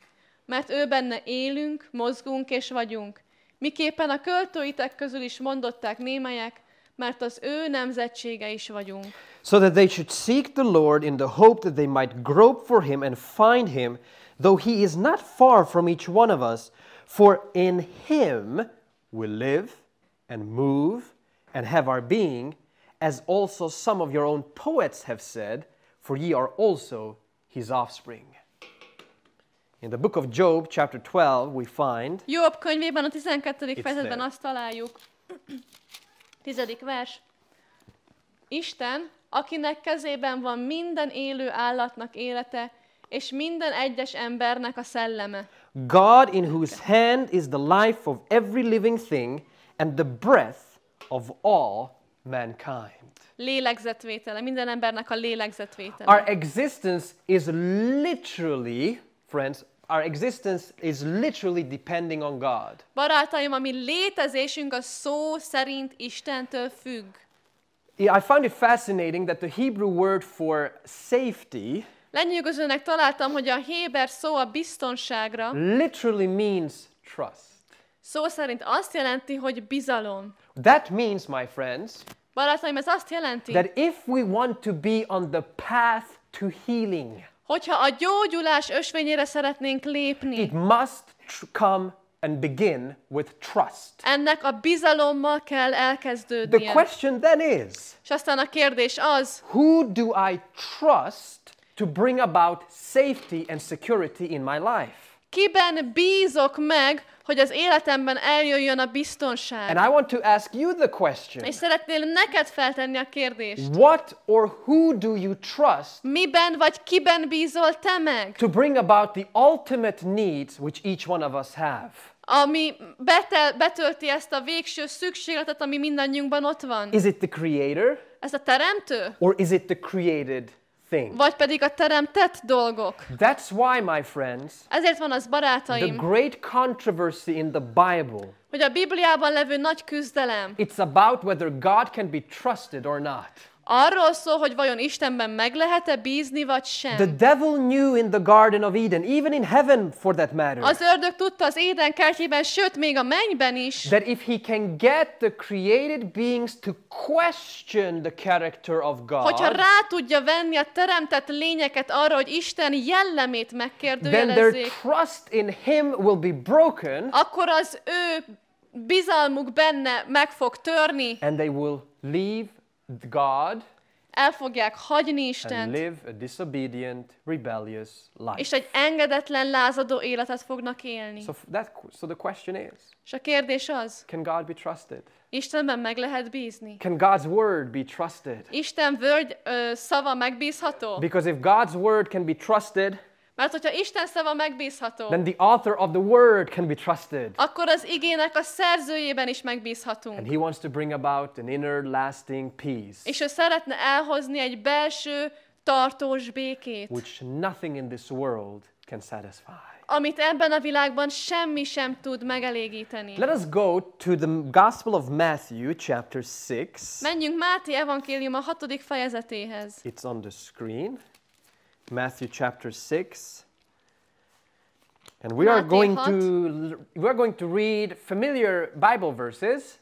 mert ő benne élünk, mozgunk és vagyunk. Miképpen a költőitek közül is mondották némelyek, mert az ő nemzetsége is vagyunk. So that they should seek the Lord in the hope that they might grope for him and find him, though he is not far from each one of us, for in him we live and move and have our being, as also some of your own poets have said, for ye are also his offspring. In the book of Job, chapter 12, we find Job könyvében a 12. fejezetben azt találjuk, 10. vers, Isten, akinek kezében van minden élő állatnak élete, és minden egyes embernek a szelleme. God in whose hand is the life of every living thing and the breath of all mankind. Lélegzetvétele, minden embernek a lélegzetvétele. Our existence is literally, friends, our existence is literally depending on God. Barátaim, a mi létezésünk a szó szerint Istentől függ. Yeah, I found it fascinating that the Hebrew word for safety Lenyűgözőnek találtam, hogy a héber szó a biztonságra literally means trust. Szó szerint azt jelenti, hogy bizalom. That means, my friends, Barátaim, ez azt jelenti, that if we want to be on the path to healing, hogyha a gyógyulás ösvényére szeretnénk lépni, it must come and begin with trust. Ennek a bizalommal kell elkezdődnie. The question then is, és aztán a kérdés az, who do I trust to bring about safety and security in my life? Kiben bízok meg, hogy az életemben eljöjjön a biztonság. And I want to ask you the question. És szeretnél neked feltenni a kérdést. What or who do you trust? Miben vagy kiben bízol te meg? To bring about the ultimate needs which each one of us have. ami betel, betölti ezt a végső szükségletet, ami mindannyiunkban ott van. Is it the creator? Ez a teremtő? Or is it the created? things. Vagy pedig a teremtett dolgok. That's why, my friends, Ezért van az barátaim, the great controversy in the Bible hogy a Bibliában levő nagy küzdelem it's about whether God can be trusted or not. Arról szól, hogy vajon Istenben meg lehet-e bízni, vagy sem. The devil knew in the Garden of Eden, even in heaven for that matter. Az ördög tudta az Éden kertjében, sőt még a mennyben is. That if he can get the created beings to question the character of God. Hogyha rá tudja venni a teremtett lényeket arra, hogy Isten jellemét megkérdőjelezik, Then their trust in him will be broken. Akkor az ő bizalmuk benne meg fog törni. And they will leave God, el fogják hagyni Istent, live a disobedient, rebellious life. és egy engedetlen, lázadó életet fognak élni. So, that, so the question is, és a kérdés az, can God be trusted? Istenben meg lehet bízni. Can God's word be trusted? Isten word, ö, szava megbízható? Because if God's word can be trusted, mert hogyha Isten szava megbízható, then the author of the word can be trusted. akkor az igének a szerzőjében is megbízhatunk. And he wants to bring about an inner lasting peace. És ő szeretne elhozni egy belső tartós békét. Which nothing in this world can satisfy. Amit ebben a világban semmi sem tud megelégíteni. Let us go to the Gospel of Matthew chapter 6. Menjünk Máté evangélium a hatodik fejezetéhez. It's on the screen. Matthew chapter 6. And we are going to we are going to read familiar Bible verses.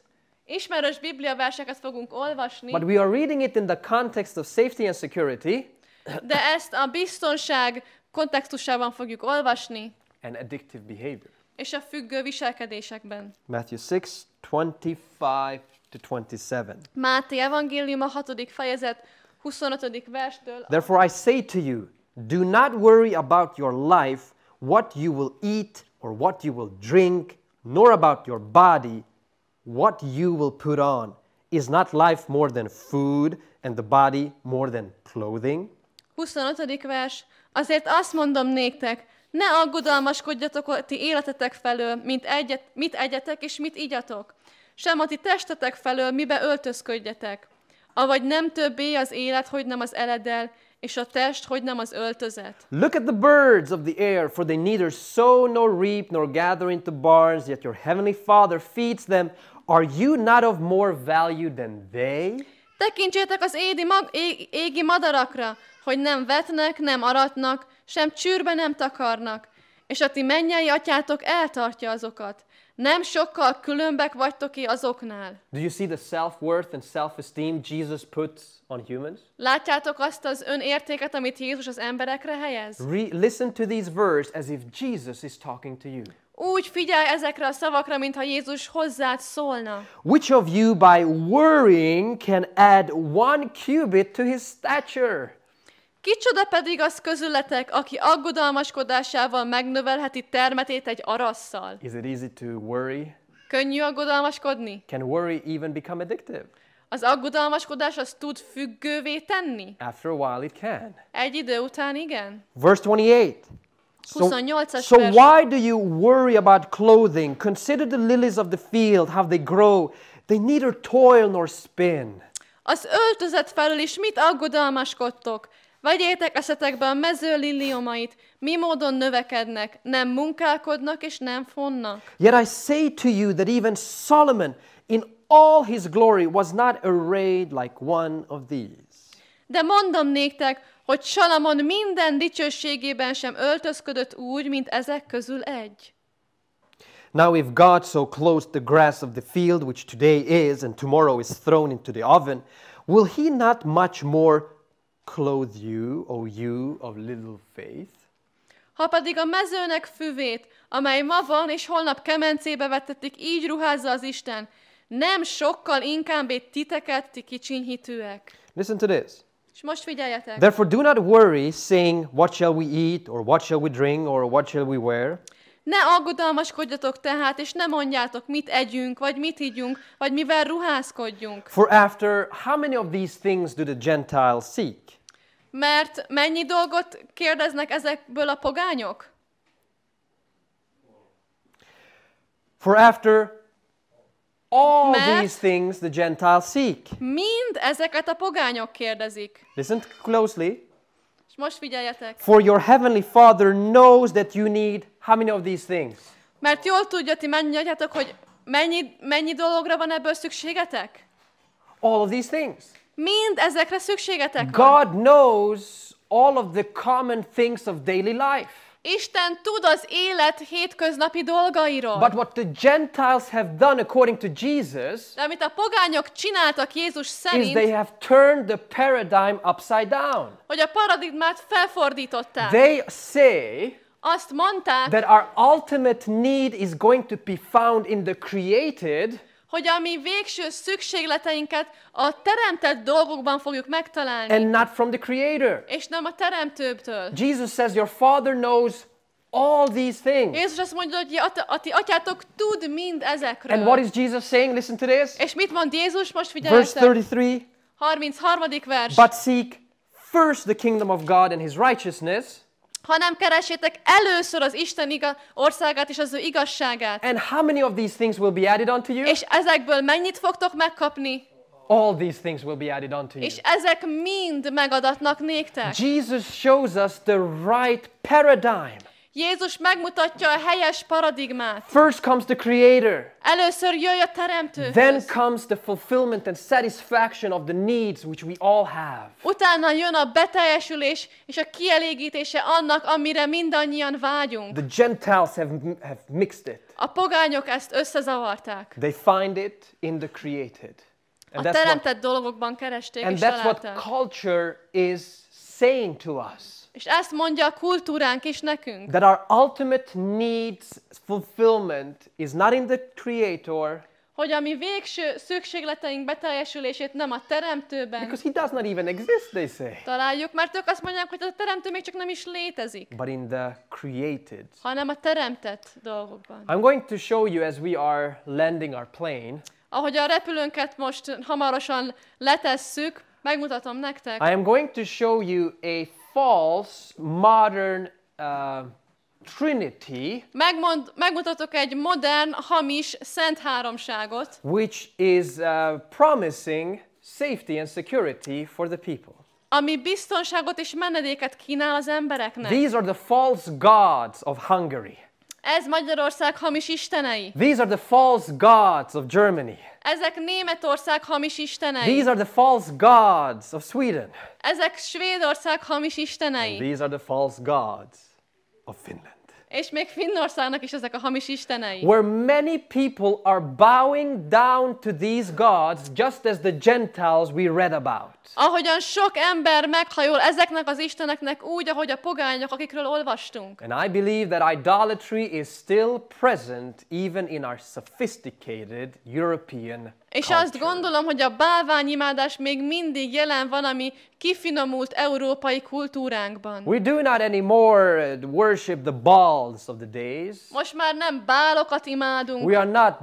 Biblia verseket fogunk olvasni. But we are reading it in the context of safety and security. De ezt a biztonság kontextusában fogjuk olvasni. And addictive behavior. És a függő viselkedésekben. Matthew six twenty-five to 27. Máté evangélium a 6. fejezet 25. verstől. Therefore I say to you, do not worry about your life, what you will eat or what you will drink, nor about your body, what you will put on. Is not life more than food, and the body more than clothing? 25. vers. Azért azt mondom néktek, ne aggodalmaskodjatok a ti életetek felől, mint egyet, mit egyetek és mit igyatok, sem a ti testetek felől, mibe öltözködjetek. Avagy nem többé az élet, hogy nem az eledel, és a test, hogy nem az öltözet. Look at the birds of the air, for they neither sow nor reap nor gather into barns, yet your heavenly Father feeds them. Are you not of more value than they? Tekintsétek az édi mag, ég, égi madarakra, hogy nem vetnek, nem aratnak, sem csűrbe nem takarnak, és a ti mennyei atyátok eltartja azokat. Nem sokkal különbek vagytok ki azoknál. Do you see the self-worth and self-esteem Jesus puts on humans? Látjátok azt az önértéket, amit Jézus az emberekre helyez? Re listen to these words as if Jesus is talking to you. Úgy figyelj ezekre a szavakra, mintha Jézus hozzád szólna. Which of you by worrying can add one cubit to his stature? Kicsoda pedig az közületek, aki aggodalmaskodásával megnövelheti termetét egy arasszal. Is it easy to worry? Könnyű aggodalmaskodni? Can worry even become addictive? Az aggodalmaskodás az tud függővé tenni? After a while it can. Egy idő után igen. Verse 28. So, so why do you worry about clothing? Consider the lilies of the field, how they grow. They neither toil nor spin. Az öltözet felül is mit aggodalmaskodtok? Vegyétek eszetekbe a mező liliomait, mi módon növekednek, nem munkálkodnak és nem fonnak. Yet I say to you that even Solomon in all his glory was not arrayed like one of these. De mondom néktek, hogy Salamon minden dicsőségében sem öltözködött úgy, mint ezek közül egy. Now if God so clothes the grass of the field, which today is and tomorrow is thrown into the oven, will he not much more clothe you, O you of little faith. Ha pedig a mezőnek füvét, amely ma van és holnap kemencébe vettetik, így ruházza az Isten. Nem sokkal inkább titeket, ti kicsiny hitűek. Listen to this. És most figyeljetek. Therefore do not worry, saying, what shall we eat, or what shall we drink, or what shall we wear? Ne aggodalmaskodjatok tehát, és ne mondjátok, mit együnk, vagy mit higgyünk, vagy mivel ruházkodjunk. For after how many of these things do the Gentiles seek? Mert mennyi dolgot kérdeznek ezekből a pogányok? For after all Mert these things the Gentiles seek. Mind ezeket a pogányok kérdezik. Listen closely. És most figyeljetek. For your heavenly Father knows that you need How many of these things? Mert jól tudja ti mindjárt, hogy mennyi, mennyi dologra van ebből szükségetek? All of these things. Mind ezekre szükségetek van. God knows all of the common things of daily life. Isten tud az élet hétköznapi dolgairól. But what the Gentiles have done according to Jesus, de amit a pogányok csináltak Jézus szerint, is they have turned the paradigm upside down. Hogy a paradigmát felfordították. They say, azt mondták, that our ultimate need is going to be found in the created, hogy a mi végső szükségleteinket a teremtett dolgokban fogjuk megtalálni. And not from the creator. És nem a teremtőbtől. Jesus says your father knows all these things. Jézus azt mondja, hogy a ti atyátok tud mind ezekről. And what is Jesus saying? Listen to this. És mit mond Jézus? Most figyeljetek. Verse 33. 33. vers. But seek first the kingdom of God and his righteousness hanem keresétek először az Isten iga, országát és az ő igazságát. And how many of these things will be added unto you? És ezekből mennyit fogtok megkapni? All these things will be added unto you. És ezek mind megadatnak néktek. Jesus shows us the right paradigm. Jézus megmutatja a helyes paradigmát. First comes the creator. Először jöjj a teremtő. Then comes the fulfillment and satisfaction of the needs which we all have. Utána jön a beteljesülés és a kielégítése annak, amire mindannyian vágyunk. The Gentiles have, have mixed it. A pogányok ezt összezavarták. They find it in the created. And a teremtett what, dolgokban keresték and és that's what culture is saying to us. És ezt mondja a kultúránk is nekünk. That our ultimate needs fulfillment is not in the creator. Hogy a mi végső szükségleteink beteljesülését nem a teremtőben. Because he does not even exist, they say. Találjuk, mert ők azt mondják, hogy a teremtő még csak nem is létezik. But in the created. Hanem a teremtett dolgokban. I'm going to show you as we are landing our plane. Ahogy a repülőnket most hamarosan letesszük, megmutatom nektek. I am going to show you a false modern uh, trinity. Megmond, megmutatok egy modern, hamis, szent háromságot. Which is uh, promising safety and security for the people. Ami biztonságot és menedéket kínál az embereknek. These are the false gods of Hungary. Ez Magyarország hamis istenei. These are the false gods of Germany. Ezek Németország hamis istenei. These are the false gods of Sweden. Ezek Svédország hamis istenei. And these are the false gods of Finland. És még Finnországnak is ezek a hamis istenei. Where many people are bowing down to these gods just as the Gentiles we read about. Ahogyan sok ember meghajol ezeknek az isteneknek úgy, ahogy a pogányok, akikről olvastunk. And I believe that idolatry is still present even in our sophisticated European És culture. azt gondolom, hogy a bálványimádás még mindig jelen van a mi kifinomult európai kultúránkban. We do not anymore worship the balls of the days. Most már nem bálokat imádunk. We are not,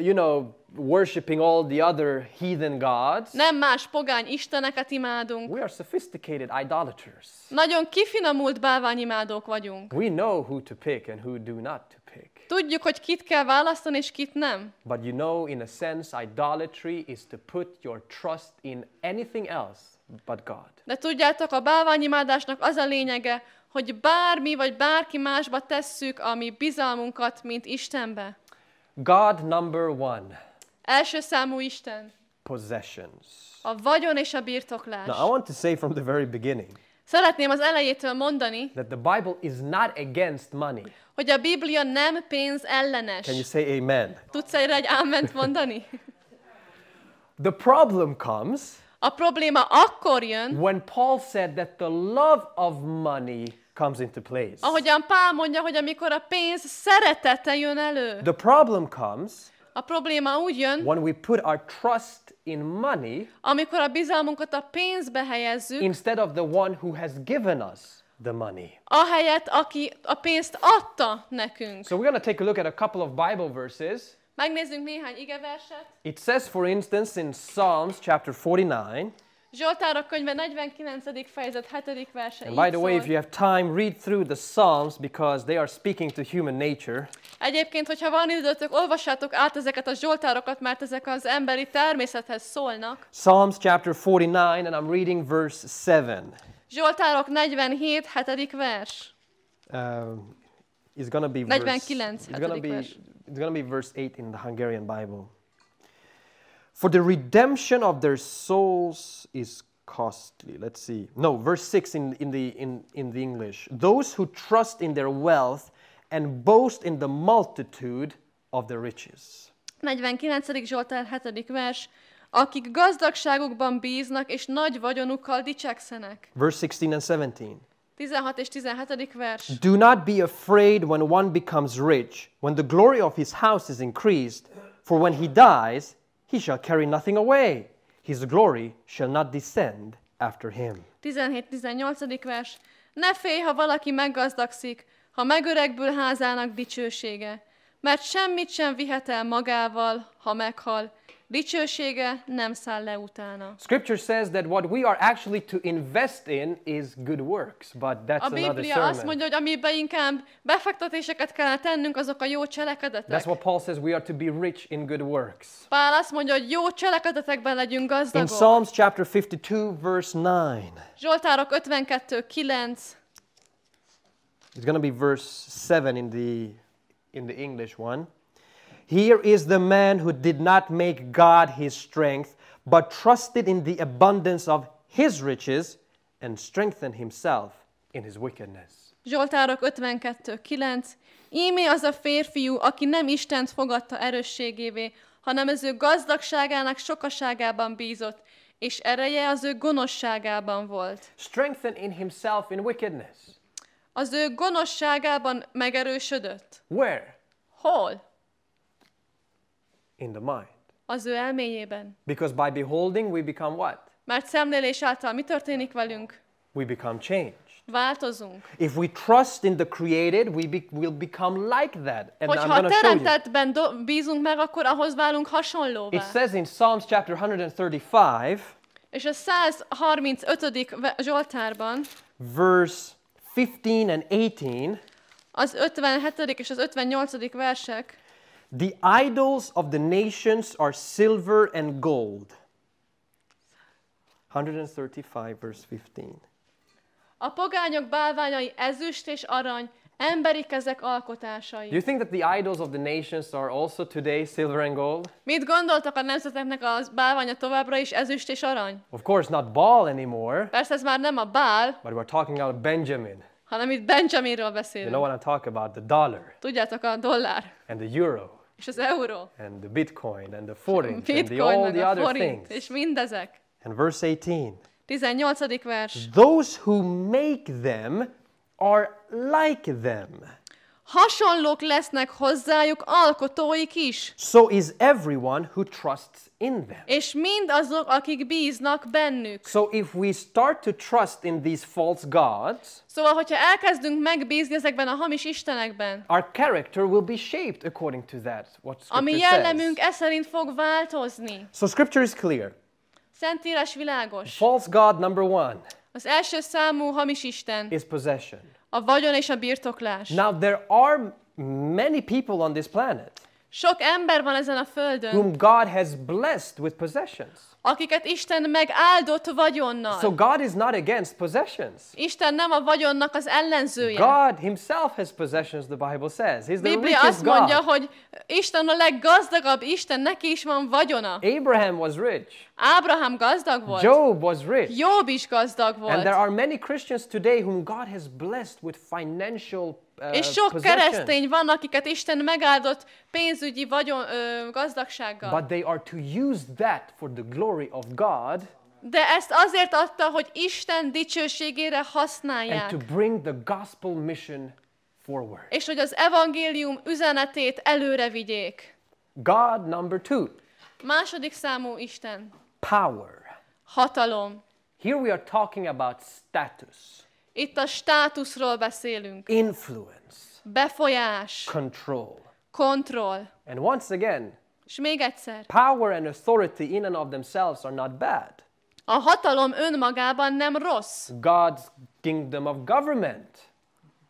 you know, worshiping all the other heathen gods. Nem más pogány isteneket imádunk. We are sophisticated idolaters. Nagyon kifinomult bálványimádók vagyunk. We know who to pick and who do not to Tudjuk, hogy kit kell választani és kit nem. But you know, in a sense, idolatry is to put your trust in anything else but God. De tudjátok, a bálványimádásnak az a lényege, hogy bármi vagy bárki másba tesszük a mi bizalmunkat, mint Istenbe. God number one. Első számú Isten. Possessions. A vagyon és a birtoklás. Now I want to say from the very beginning. Szeretném az elejétől mondani, that the Bible is not against money hogy a Biblia nem pénz ellenes. Can you say amen? Tudsz erre egy áment mondani? the problem comes a probléma akkor jön, when Paul said that the love of money comes into place. Ahogyan Pál mondja, hogy amikor a pénz szeretete jön elő. The problem comes a probléma úgy jön, when we put our trust in money, amikor a bizalmunkat a pénzbe helyezzük, instead of the one who has given us the money. Ahelyett, aki a pénzt adta nekünk. So we're going to take a look at a couple of Bible verses. Megnézzünk néhány igeverset. It says for instance in Psalms chapter 49. Zsoltárok könyve 49. fejezet 7. verse And by the way, if you have time, read through the Psalms because they are speaking to human nature. Egyébként, hogyha van időtök, olvassátok át ezeket a Zsoltárokat, mert ezek az emberi természethez szólnak. Psalms chapter 49 and I'm reading verse 7. Zsoltárok 47, vers. Um, it's gonna be 49, verse, it's gonna be, vers. It's gonna be verse 8 in the Hungarian Bible. For the redemption of their souls is costly. Let's see. No, verse 6 in, in, the, in, in the English. Those who trust in their wealth and boast in the multitude of their riches. 49. Zsoltár 7. vers. akik gazdagságukban bíznak és nagy vagyonukkal dicsekszenek. Verse 16 and 17. 16 és 17. vers. Do not be afraid when one becomes rich, when the glory of his house is increased, for when he dies, he shall carry nothing away. His glory shall not descend after him. 17-18. vers. Ne félj, ha valaki meggazdagszik, ha megöregbül házának dicsősége, mert semmit sem vihet el magával, ha meghal, Dicsősége nem száll le utána. Scripture says that what we are actually to invest in is good works, but that's a Biblia another sermon. azt mondja, hogy amibe inkább befektetéseket kell tennünk, azok a jó cselekedetek. That's what Paul says we are to be rich in good works. Pál azt mondja, hogy jó cselekedetekben legyünk gazdagok. In Psalms chapter 52 verse 9. Zsoltárok 52 9. It's going to be verse 7 in the in the English one. Here is the man who did not make God his strength, but trusted in the abundance of his riches and strengthened himself in his wickedness. Zsoltárok 52.9 Ímé az a férfiú, aki nem Istent fogadta erősségévé, hanem az ő gazdagságának sokaságában bízott, és ereje az ő gonoszságában volt. Strengthened in himself in wickedness. Az ő gonoszságában megerősödött. Where? Hol? in the mind. Az ő elméjében. Because by beholding we become what? Mert szemlélés által mi történik velünk? We become changed. Változunk. If we trust in the created, we be, will become like that. And Hogyha I'm a teremtetben do, bízunk meg, akkor ahhoz válunk hasonlóvá. It says in Psalms chapter 135, és a 135. Zsoltárban, verse 15 and 18, az 57. és az 58. versek, The idols of the nations are silver and gold. 135 verse 15. A pogányok bálványai ezüst és arany, emberi kezek alkotásai. Do you think that the idols of the nations are also today silver and gold? Mit gondoltak a nemzeteknek az bálványa továbbra is ezüst és arany? Of course not Baal anymore. Persze ez már nem a Bál. But we're talking about Benjamin. hanem itt Benjaminről beszélünk. You know what I am talking about, the dollar. Tudjátok, a dollár. And the euro és euró. And the bitcoin and the forint and the, all the other forint, things. És mindezek. And verse 18. 18. vers. Those who make them are like them. hasonlók lesznek hozzájuk alkotóik is. So is everyone who trusts in them. És mind azok, akik bíznak bennük. So if we start to trust in these false gods, Szóval, hogyha elkezdünk megbízni ezekben a hamis istenekben, our character will be shaped according to that, what scripture ami jellemünk says. e szerint fog változni. So scripture is clear. Szentírás világos. False God number one. Az első számú hamis isten. Is possession. A vagyon és a birtoklás. Now there are many people on this planet. Sok ember van ezen a földön. Whom God has blessed with possessions. Akiket Isten megáldott vagyonnal. So God is not against possessions. Isten nem a vagyonnak az ellenzője. God himself has possessions the Bible says. He's the Biblia azt mondja, God. hogy Isten a leggazdagabb, Isten neki is van vagyona. Abraham was rich. Abraham gazdag volt. Job was rich. Job is gazdag volt. And there are many Christians today whom God has blessed with financial és sok possession. keresztény van, akiket Isten megáldott pénzügyi vagyon, ö, gazdagsággal. But they are to use that for the glory of God. De ezt azért adta, hogy Isten dicsőségére használják. And to bring the gospel mission forward. És hogy az evangélium üzenetét előre vigyék. God number two. Második számú Isten. Power. Hatalom. Here we are talking about status. Itt a státuszról beszélünk. Influence. Befolyás. Control. Control. And once again, és még egyszer. Power and authority in and of themselves are not bad. A hatalom önmagában nem rossz. God's kingdom of government.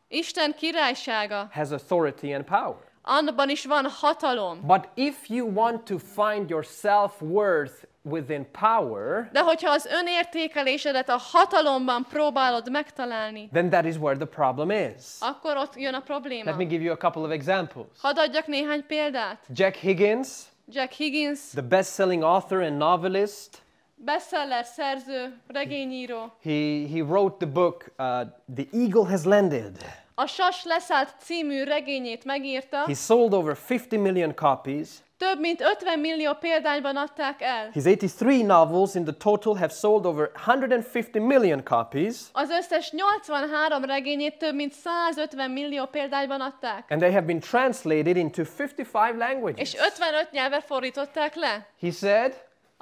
Isten királysága. Has authority and power. Annban is van hatalom. But if you want to find your self-worth within power, de hogyha az önértékelésedet a hatalomban próbálod megtalálni, then that is where the problem is. akkor ott jön a probléma. Let me give you a couple of examples. Hadd adjak néhány példát. Jack Higgins, Jack Higgins, the best-selling author and novelist, bestseller szerző, regényíró. He, he wrote the book uh, The Eagle Has Landed. A Sas leszállt című regényét megírta. He sold over 50 million copies. Több mint 50 millió példányban adták el. His 83 novels in the total have sold over 150 million copies. Az összes 83 regényét több mint 150 millió példányban adták. And they have been translated into 55 languages. És 55 nyelvre fordították le. He said,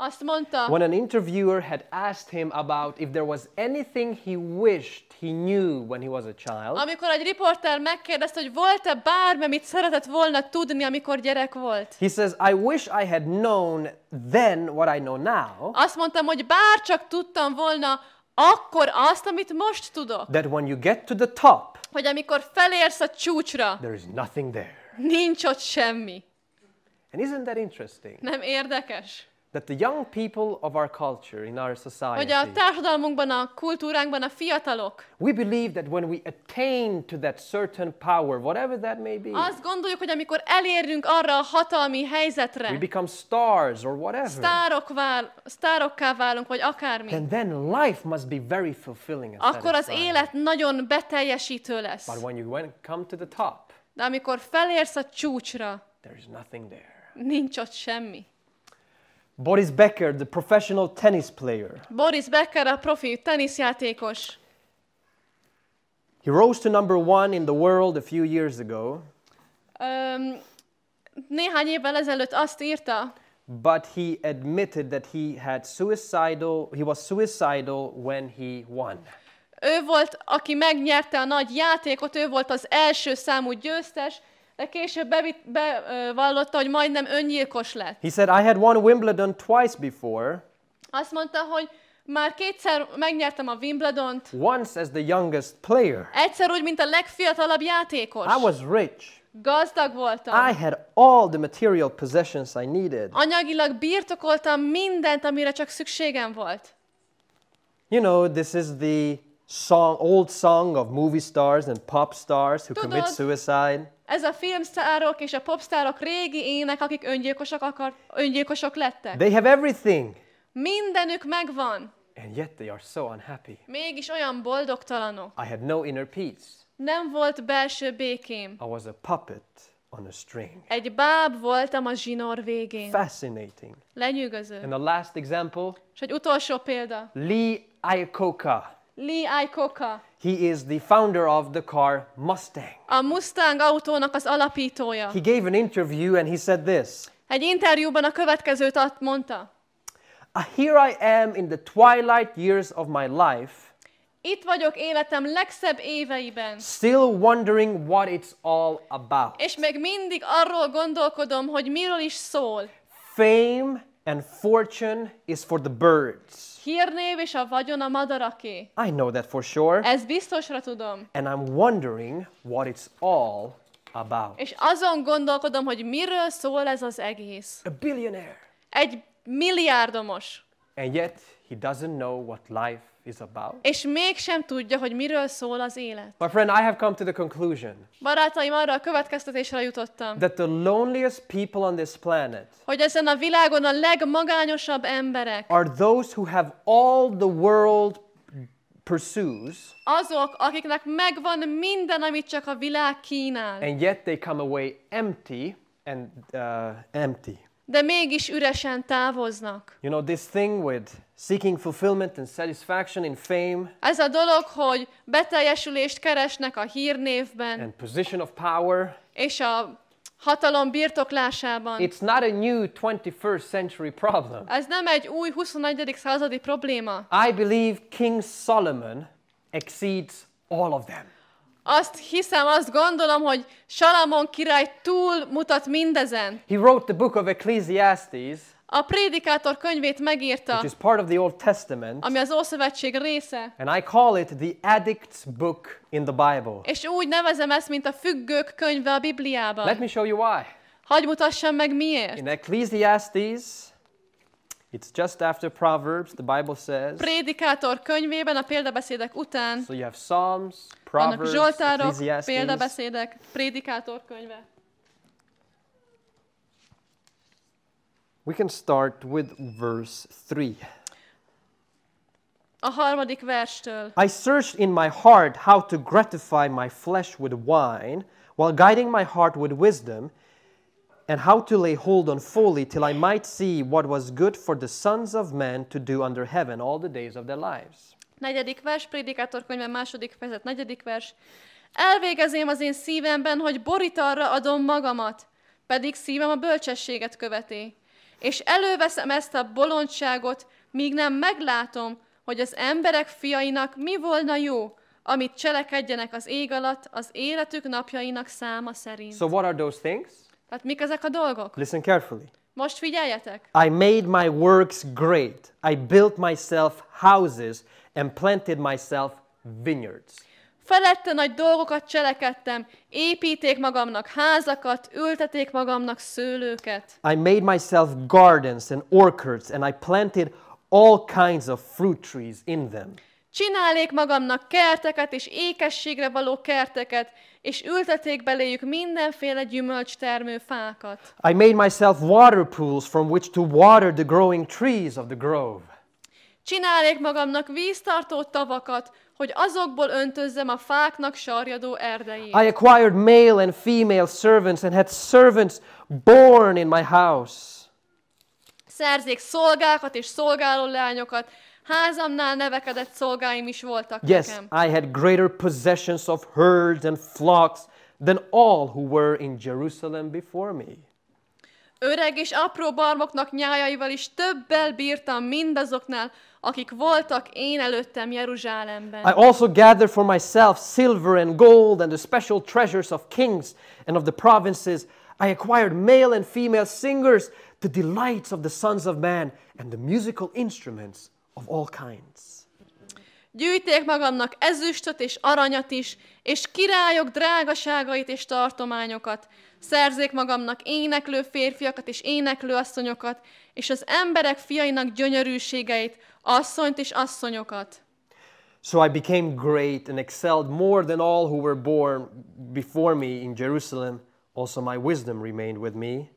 azt mondta, When an interviewer had asked him about if there was anything he wished he knew when he was a child, amikor egy riporter megkérdezte, hogy volt-e bármi, amit szeretett volna tudni, amikor gyerek volt. he says, I wish I had known then what I know now, Azt mondtam, hogy bár csak tudtam volna akkor azt, amit most tudok, that when you get to the top, hogy amikor felérsz a csúcsra, there is nothing there. nincs ott semmi. And isn't that interesting? Nem érdekes? that the young people of our culture, in our society, hogy a társadalmunkban, a kultúránkban a fiatalok, we believe that when we attain to that certain power, whatever that may be, azt gondoljuk, hogy amikor elérünk arra a hatalmi helyzetre, we become stars or whatever, sztárok vál, sztárokká válunk, vagy akármi, and then life must be very fulfilling and akkor az élet nagyon beteljesítő lesz. But when you come to the top, de amikor felérsz a csúcsra, there is nothing there. nincs ott semmi. Boris Becker, the professional tennis player. Boris Becker a profi teniszjátékos. He rose to number one in the world a few years ago. Um, néhány évvel ezelőtt azt írta. But he admitted that he had suicidal, he was suicidal when he won. Ő volt, aki megnyerte a nagy játékot, ő volt az első számú győztes, de később bevallotta, hogy majdnem öngyilkos lett. He said, I had won Wimbledon twice before. Azt mondta, hogy már kétszer megnyertem a Wimbledont. Once as the youngest player. Egyszer úgy, mint a legfiatalabb játékos. I was rich. Gazdag voltam. I had all the material possessions I needed. Anyagilag birtokoltam mindent, amire csak szükségem volt. You know, this is the song, old song of movie stars and pop stars who Tudod, commit suicide. Ez a filmsztárok és a popstárok régi ének, akik öngyilkosok, akar, öngyilkosok lettek. They have everything. Mindenük megvan. And yet they are so unhappy. Mégis olyan boldogtalanok. I had no inner peace. Nem volt belső békém. I was a puppet on a string. Egy báb voltam a zsinór végén. Fascinating. Lenyűgöző. And the last example. És egy utolsó példa. Lee Iacocca. Lee Iacocca. He is the founder of the car Mustang. A Mustang autónak az alapítója. He gave an interview and he said this. Egy interjúban a következőt mondta. Ah, here I am in the twilight years of my life. Itt vagyok életem legszebb éveiben. Still wondering what it's all about. És még mindig arról gondolkodom, hogy miről is szól. Fame and fortune is for the birds. Hírnév és a vagyon a madaraké. I know that for sure. Ez biztosra tudom. And I'm wondering what it's all about. És azon gondolkodom, hogy miről szól ez az egész. A billionaire. Egy milliárdomos. And yet he doesn't know what life is about. És mégsem tudja, hogy miről szól az élet. My friend, I have come to the conclusion. Barátaim arra a következtetésre jutottam. That the loneliest people on this planet. Hogy ezen a világon a legmagányosabb emberek. Are those who have all the world pursues. Azok, akiknek megvan minden, amit csak a világ kínál. And yet they come away empty and uh, empty de mégis üresen távoznak. You know, this thing with seeking fulfillment and satisfaction in fame. Ez a dolog, hogy beteljesülést keresnek a hírnévben. And position of power. És a hatalom birtoklásában. It's not a new 21st century problem. Ez nem egy új 21. századi probléma. I believe King Solomon exceeds all of them. Azt hiszem, azt gondolom, hogy Salamon király túl mutat mindezen. He wrote the book of Ecclesiastes. A prédikátor könyvét megírta, which is part of the Old Testament, ami az Ószövetség része. And I call it the addict's book in the Bible. És úgy nevezem ezt, mint a függők könyve a Bibliában. Let me show you why. Hagy mutassam meg miért. In Ecclesiastes It's just after Proverbs, the Bible says. Prédikátor könyvében a példabeszédek után. So you have Psalms, Proverbs, vannak példabeszédek, Prédikátor könyve. We can start with verse 3. A harmadik verstől. I searched in my heart how to gratify my flesh with wine, while guiding my heart with wisdom and how to lay hold on fully till I might see what was good for the sons of men to do under heaven all the days of their lives. Negyedik vers, Prédikátor könyve, második fejezet, negyedik vers. Elvégezém az én szívemben, hogy borítalra adom magamat, pedig szívem a bölcsességet követi. És előveszem ezt a bolondságot, míg nem meglátom, hogy az emberek fiainak mi volna jó, amit cselekedjenek az ég alatt, az életük napjainak száma szerint. So what are those things? Tehát mik ezek a dolgok? Listen carefully. Most figyeljetek. I made my works great. I built myself houses and planted myself vineyards. Felette nagy dolgokat cselekedtem, építék magamnak házakat, ülteték magamnak szőlőket. I made myself gardens and orchards and I planted all kinds of fruit trees in them. Csinálék magamnak kerteket és ékességre való kerteket, és ülteték beléjük mindenféle gyümölcstermő fákat. I made myself water pools from which to water the growing trees of the grove. Csinálék magamnak víztartó tavakat, hogy azokból öntözzem a fáknak sarjadó erdeit. I acquired male and female servants and had servants born in my house. Szerzék szolgákat és szolgáló lányokat, Házamnál nevekedett szolgáim is voltak yes, nekem. I had greater possessions of herds and flocks than all who were in Jerusalem before me. Öreg és apró barmoknak nyájaival is többel bírtam mindazoknál, akik voltak én előttem Jeruzsálemben. I also gathered for myself silver and gold and the special treasures of kings and of the provinces. I acquired male and female singers, the delights of the sons of man, and the musical instruments of all kinds. Gyűjték magamnak ezüstöt és aranyat is, és királyok drágaságait és tartományokat. Szerzék magamnak éneklő férfiakat és éneklő asszonyokat, és az emberek fiainak gyönyörűségeit, asszonyt és asszonyokat. So I became great and excelled more than all who were born before me in Jerusalem. Also my wisdom remained with me,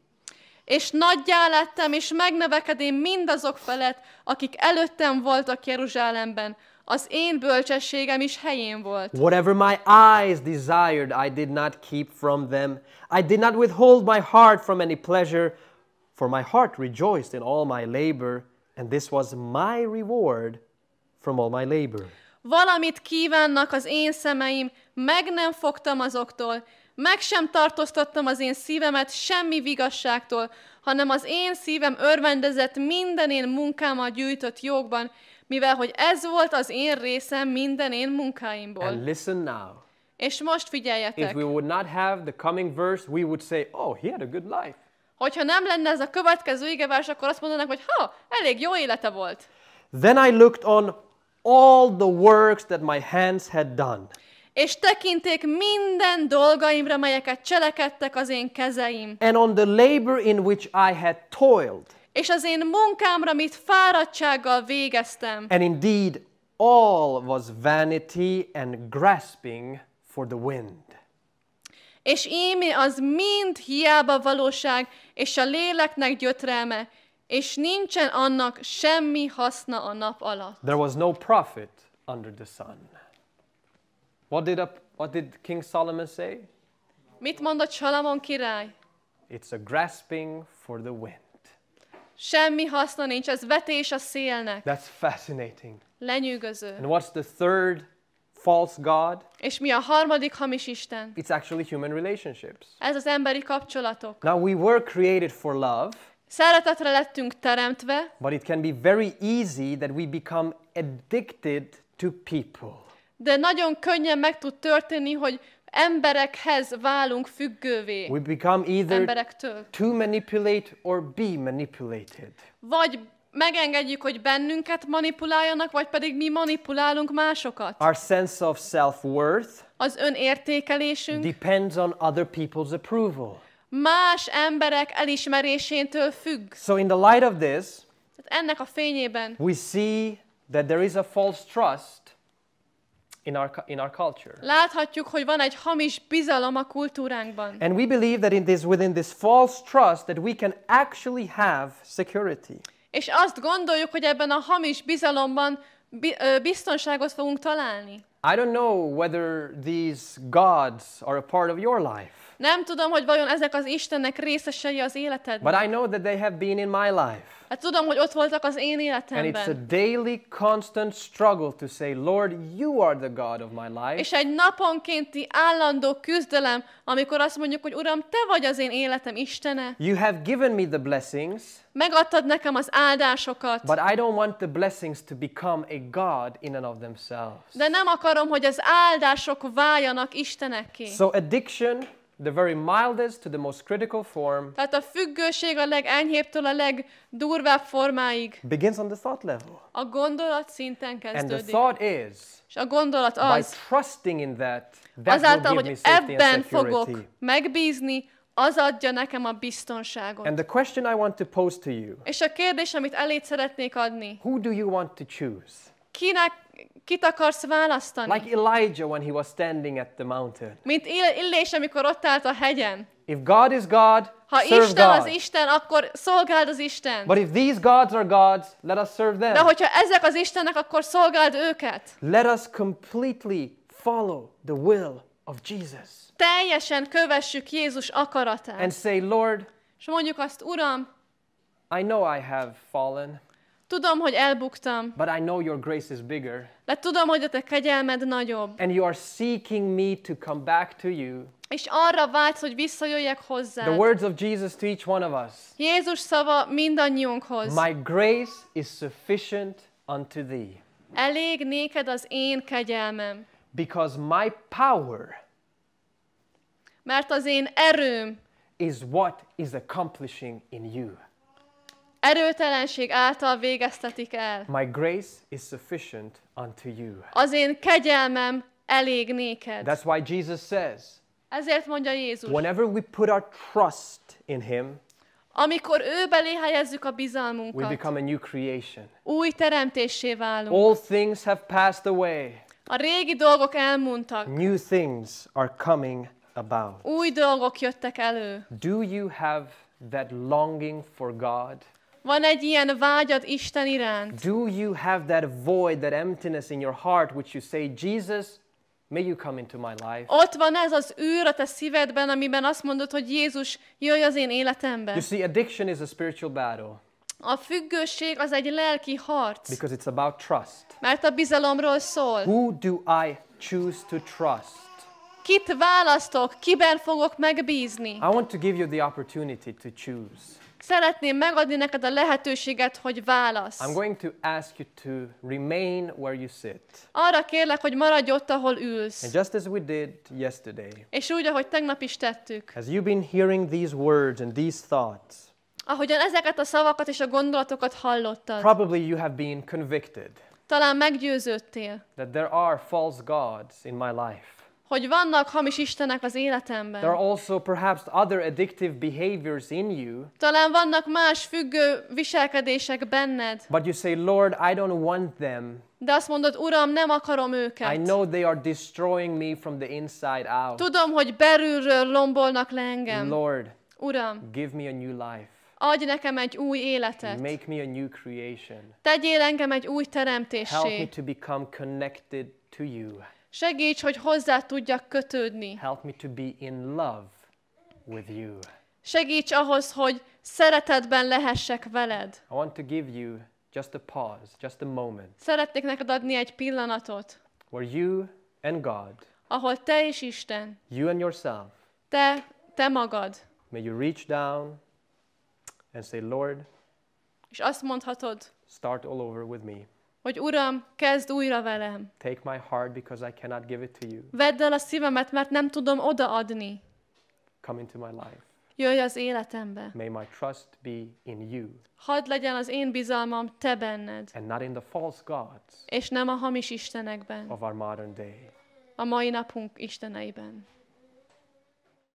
és nagyjá lettem, és megnevekedém mindazok felett, akik előttem voltak Jeruzsálemben. Az én bölcsességem is helyén volt. Whatever my eyes desired, I did not keep from them. I did not withhold my heart from any pleasure, for my heart rejoiced in all my labor, and this was my reward from all my labor. Valamit kívánnak az én szemeim, meg nem fogtam azoktól, meg sem tartóztattam az én szívemet semmi vigasságtól, hanem az én szívem örvendezett minden én munkámmal gyűjtött jogban, mivel hogy ez volt az én részem minden én munkáimból. And listen now. És most figyeljetek. If we would not have the coming verse, we would say, oh, he had a good life. Hogyha nem lenne ez a következő igevers, akkor azt mondanák, hogy ha, elég jó élete volt. Then I looked on all the works that my hands had done és tekinték minden dolgaimra, melyeket cselekedtek az én kezeim. And on the labor in which I had toiled. És az én munkámra, mit fáradtsággal végeztem. And indeed, all was vanity and grasping for the wind. És ími az mind hiába valóság, és a léleknek gyötrelme, és nincsen annak semmi haszna a nap alatt. There was no profit under the sun. What did, a, what did King Solomon say? Mit mondott Salamon király? It's a grasping for the wind. Semmi haszna nincs, ez vetés a szélnek. That's fascinating. Lenyűgöző. And what's the third false god? És mi a harmadik hamis Isten? It's actually human relationships. Ez az emberi kapcsolatok. Now we were created for love. Szeretetre lettünk teremtve. But it can be very easy that we become addicted to people. de nagyon könnyen meg tud történni, hogy emberekhez válunk függővé. We become either emberektől. to manipulate or be manipulated. Vagy megengedjük, hogy bennünket manipuláljanak, vagy pedig mi manipulálunk másokat. Our sense of self-worth az önértékelésünk depends on other people's approval. Más emberek elismerésétől függ. So in the light of this, ennek a fényében we see that there is a false trust in our, in our culture. Láthatjuk, hogy van egy hamis bizalom a kultúránkban. And we believe that in this, within this false trust that we can actually have security. És azt gondoljuk, hogy ebben a hamis bizalomban biztonságot fogunk találni. I don't know whether these gods are a part of your life. Nem tudom, hogy vajon ezek az Istennek részesei az életedben. But I know that they have been in my life. Hát tudom, hogy ott voltak az én életemben. And it's a daily constant struggle to say, Lord, you are the God of my life. És egy naponkénti állandó küzdelem, amikor azt mondjuk, hogy Uram, te vagy az én életem Istene. You have given me the blessings. Megadtad nekem az áldásokat. But I don't want the blessings to become a god in and of themselves. De nem akarom, hogy az áldások váljanak Istenekké. So addiction The very mildest to the most critical form. Tehát a függőség a legenyhébbtől a legdurvább formáig. Begins on the thought level. A gondolat szinten kezdődik. And the thought is. És a gondolat az. By trusting in that, that azáltal, hogy ebben fogok megbízni, az adja nekem a biztonságot. And the question I want to pose to you. És a kérdés, amit elét szeretnék adni. Who do you want to choose? Kinek Kit akarsz választani? Like Elijah when he was standing at the mountain. Mint Illés, amikor ott állt a hegyen. If God is God, ha serve Isten God. az Isten, akkor szolgáld az Isten. But if these gods are gods, let us serve them. De hogyha ezek az Istenek, akkor szolgáld őket. Let us completely follow the will of Jesus. Teljesen kövessük Jézus akaratát. And say, Lord, és mondjuk azt, Uram, I know I have fallen. Tudom, hogy elbuktam. But I know your grace is bigger. De tudom, hogy a te kegyelmed nagyobb. And you are seeking me to come back to you. És arra vágysz, hogy visszajöjjek hozzá. The words of Jesus to each one of us. Jézus szava mindannyiunkhoz. My grace is sufficient unto thee. Elég néked az én kegyelmem. Because my power mert az én erőm is what is accomplishing in you erőtelenség által végeztetik el. My grace is sufficient unto you. Az én kegyelmem elég néked. That's why Jesus says. Ezért mondja Jézus. Whenever we put our trust in him, amikor ő belé helyezzük a bizalmunkat, we become a new creation. új teremtésé válunk. All things have passed away. A régi dolgok elmúltak. New things are coming about. Új dolgok jöttek elő. Do you have that longing for God? Van egy ilyen vágyad Isten iránt? Do you have that void, that emptiness in your heart which you say, Jesus, may you come into my life? Ott van ez az űr a te szívedben, amiben azt mondod, hogy Jézus, jöjj az én életembe. You see, addiction is a spiritual battle. A függőség az egy lelki harc. Because it's about trust. Mert a bizalomról szól. Who do I choose to trust? Kit választok? Kiben fogok megbízni? I want to give you the opportunity to choose. Szeretném megadni neked a lehetőséget, hogy válasz. I'm going to ask you to remain where you sit. Arra kérlek, hogy maradj ott, ahol ülsz. And just as we did yesterday. És úgy, ahogy tegnap is tettük. As you've been hearing these words and these thoughts. Ahogyan ezeket a szavakat és a gondolatokat hallottad. Probably you have been convicted. Talán meggyőződtél. That there are false gods in my life hogy vannak hamis istenek az életemben. There are also perhaps other addictive behaviors in you. Talán vannak más függő viselkedések benned. But you say, Lord, I don't want them. De azt mondod, Uram, nem akarom őket. I know they are destroying me from the inside out. Tudom, hogy belülről lombolnak le engem. Lord, Uram, give me a new life. Adj nekem egy új életet. Make me a new creation. Tegyél engem egy új teremtésé. Help me to become connected to you. Segíts, hogy hozzá tudjak kötődni. Help me to be in love with you. Segíts ahhoz, hogy szeretetben lehessek veled. I want to give you just a pause, just a moment. Szeretnék neked adni egy pillanatot. Where you and God. Ahol te és Isten. You and yourself. Te, te magad. May you reach down and say, Lord. És azt mondhatod. Start all over with me hogy Uram, kezd újra velem. Take my heart because I cannot give it to you. Vedd el a szívemet, mert nem tudom odaadni. Come into my life. Jöjj az életembe. May my trust be in you. Hadd legyen az én bizalmam te benned. And not in the false gods. És nem a hamis istenekben. Of our modern day. A mai napunk isteneiben.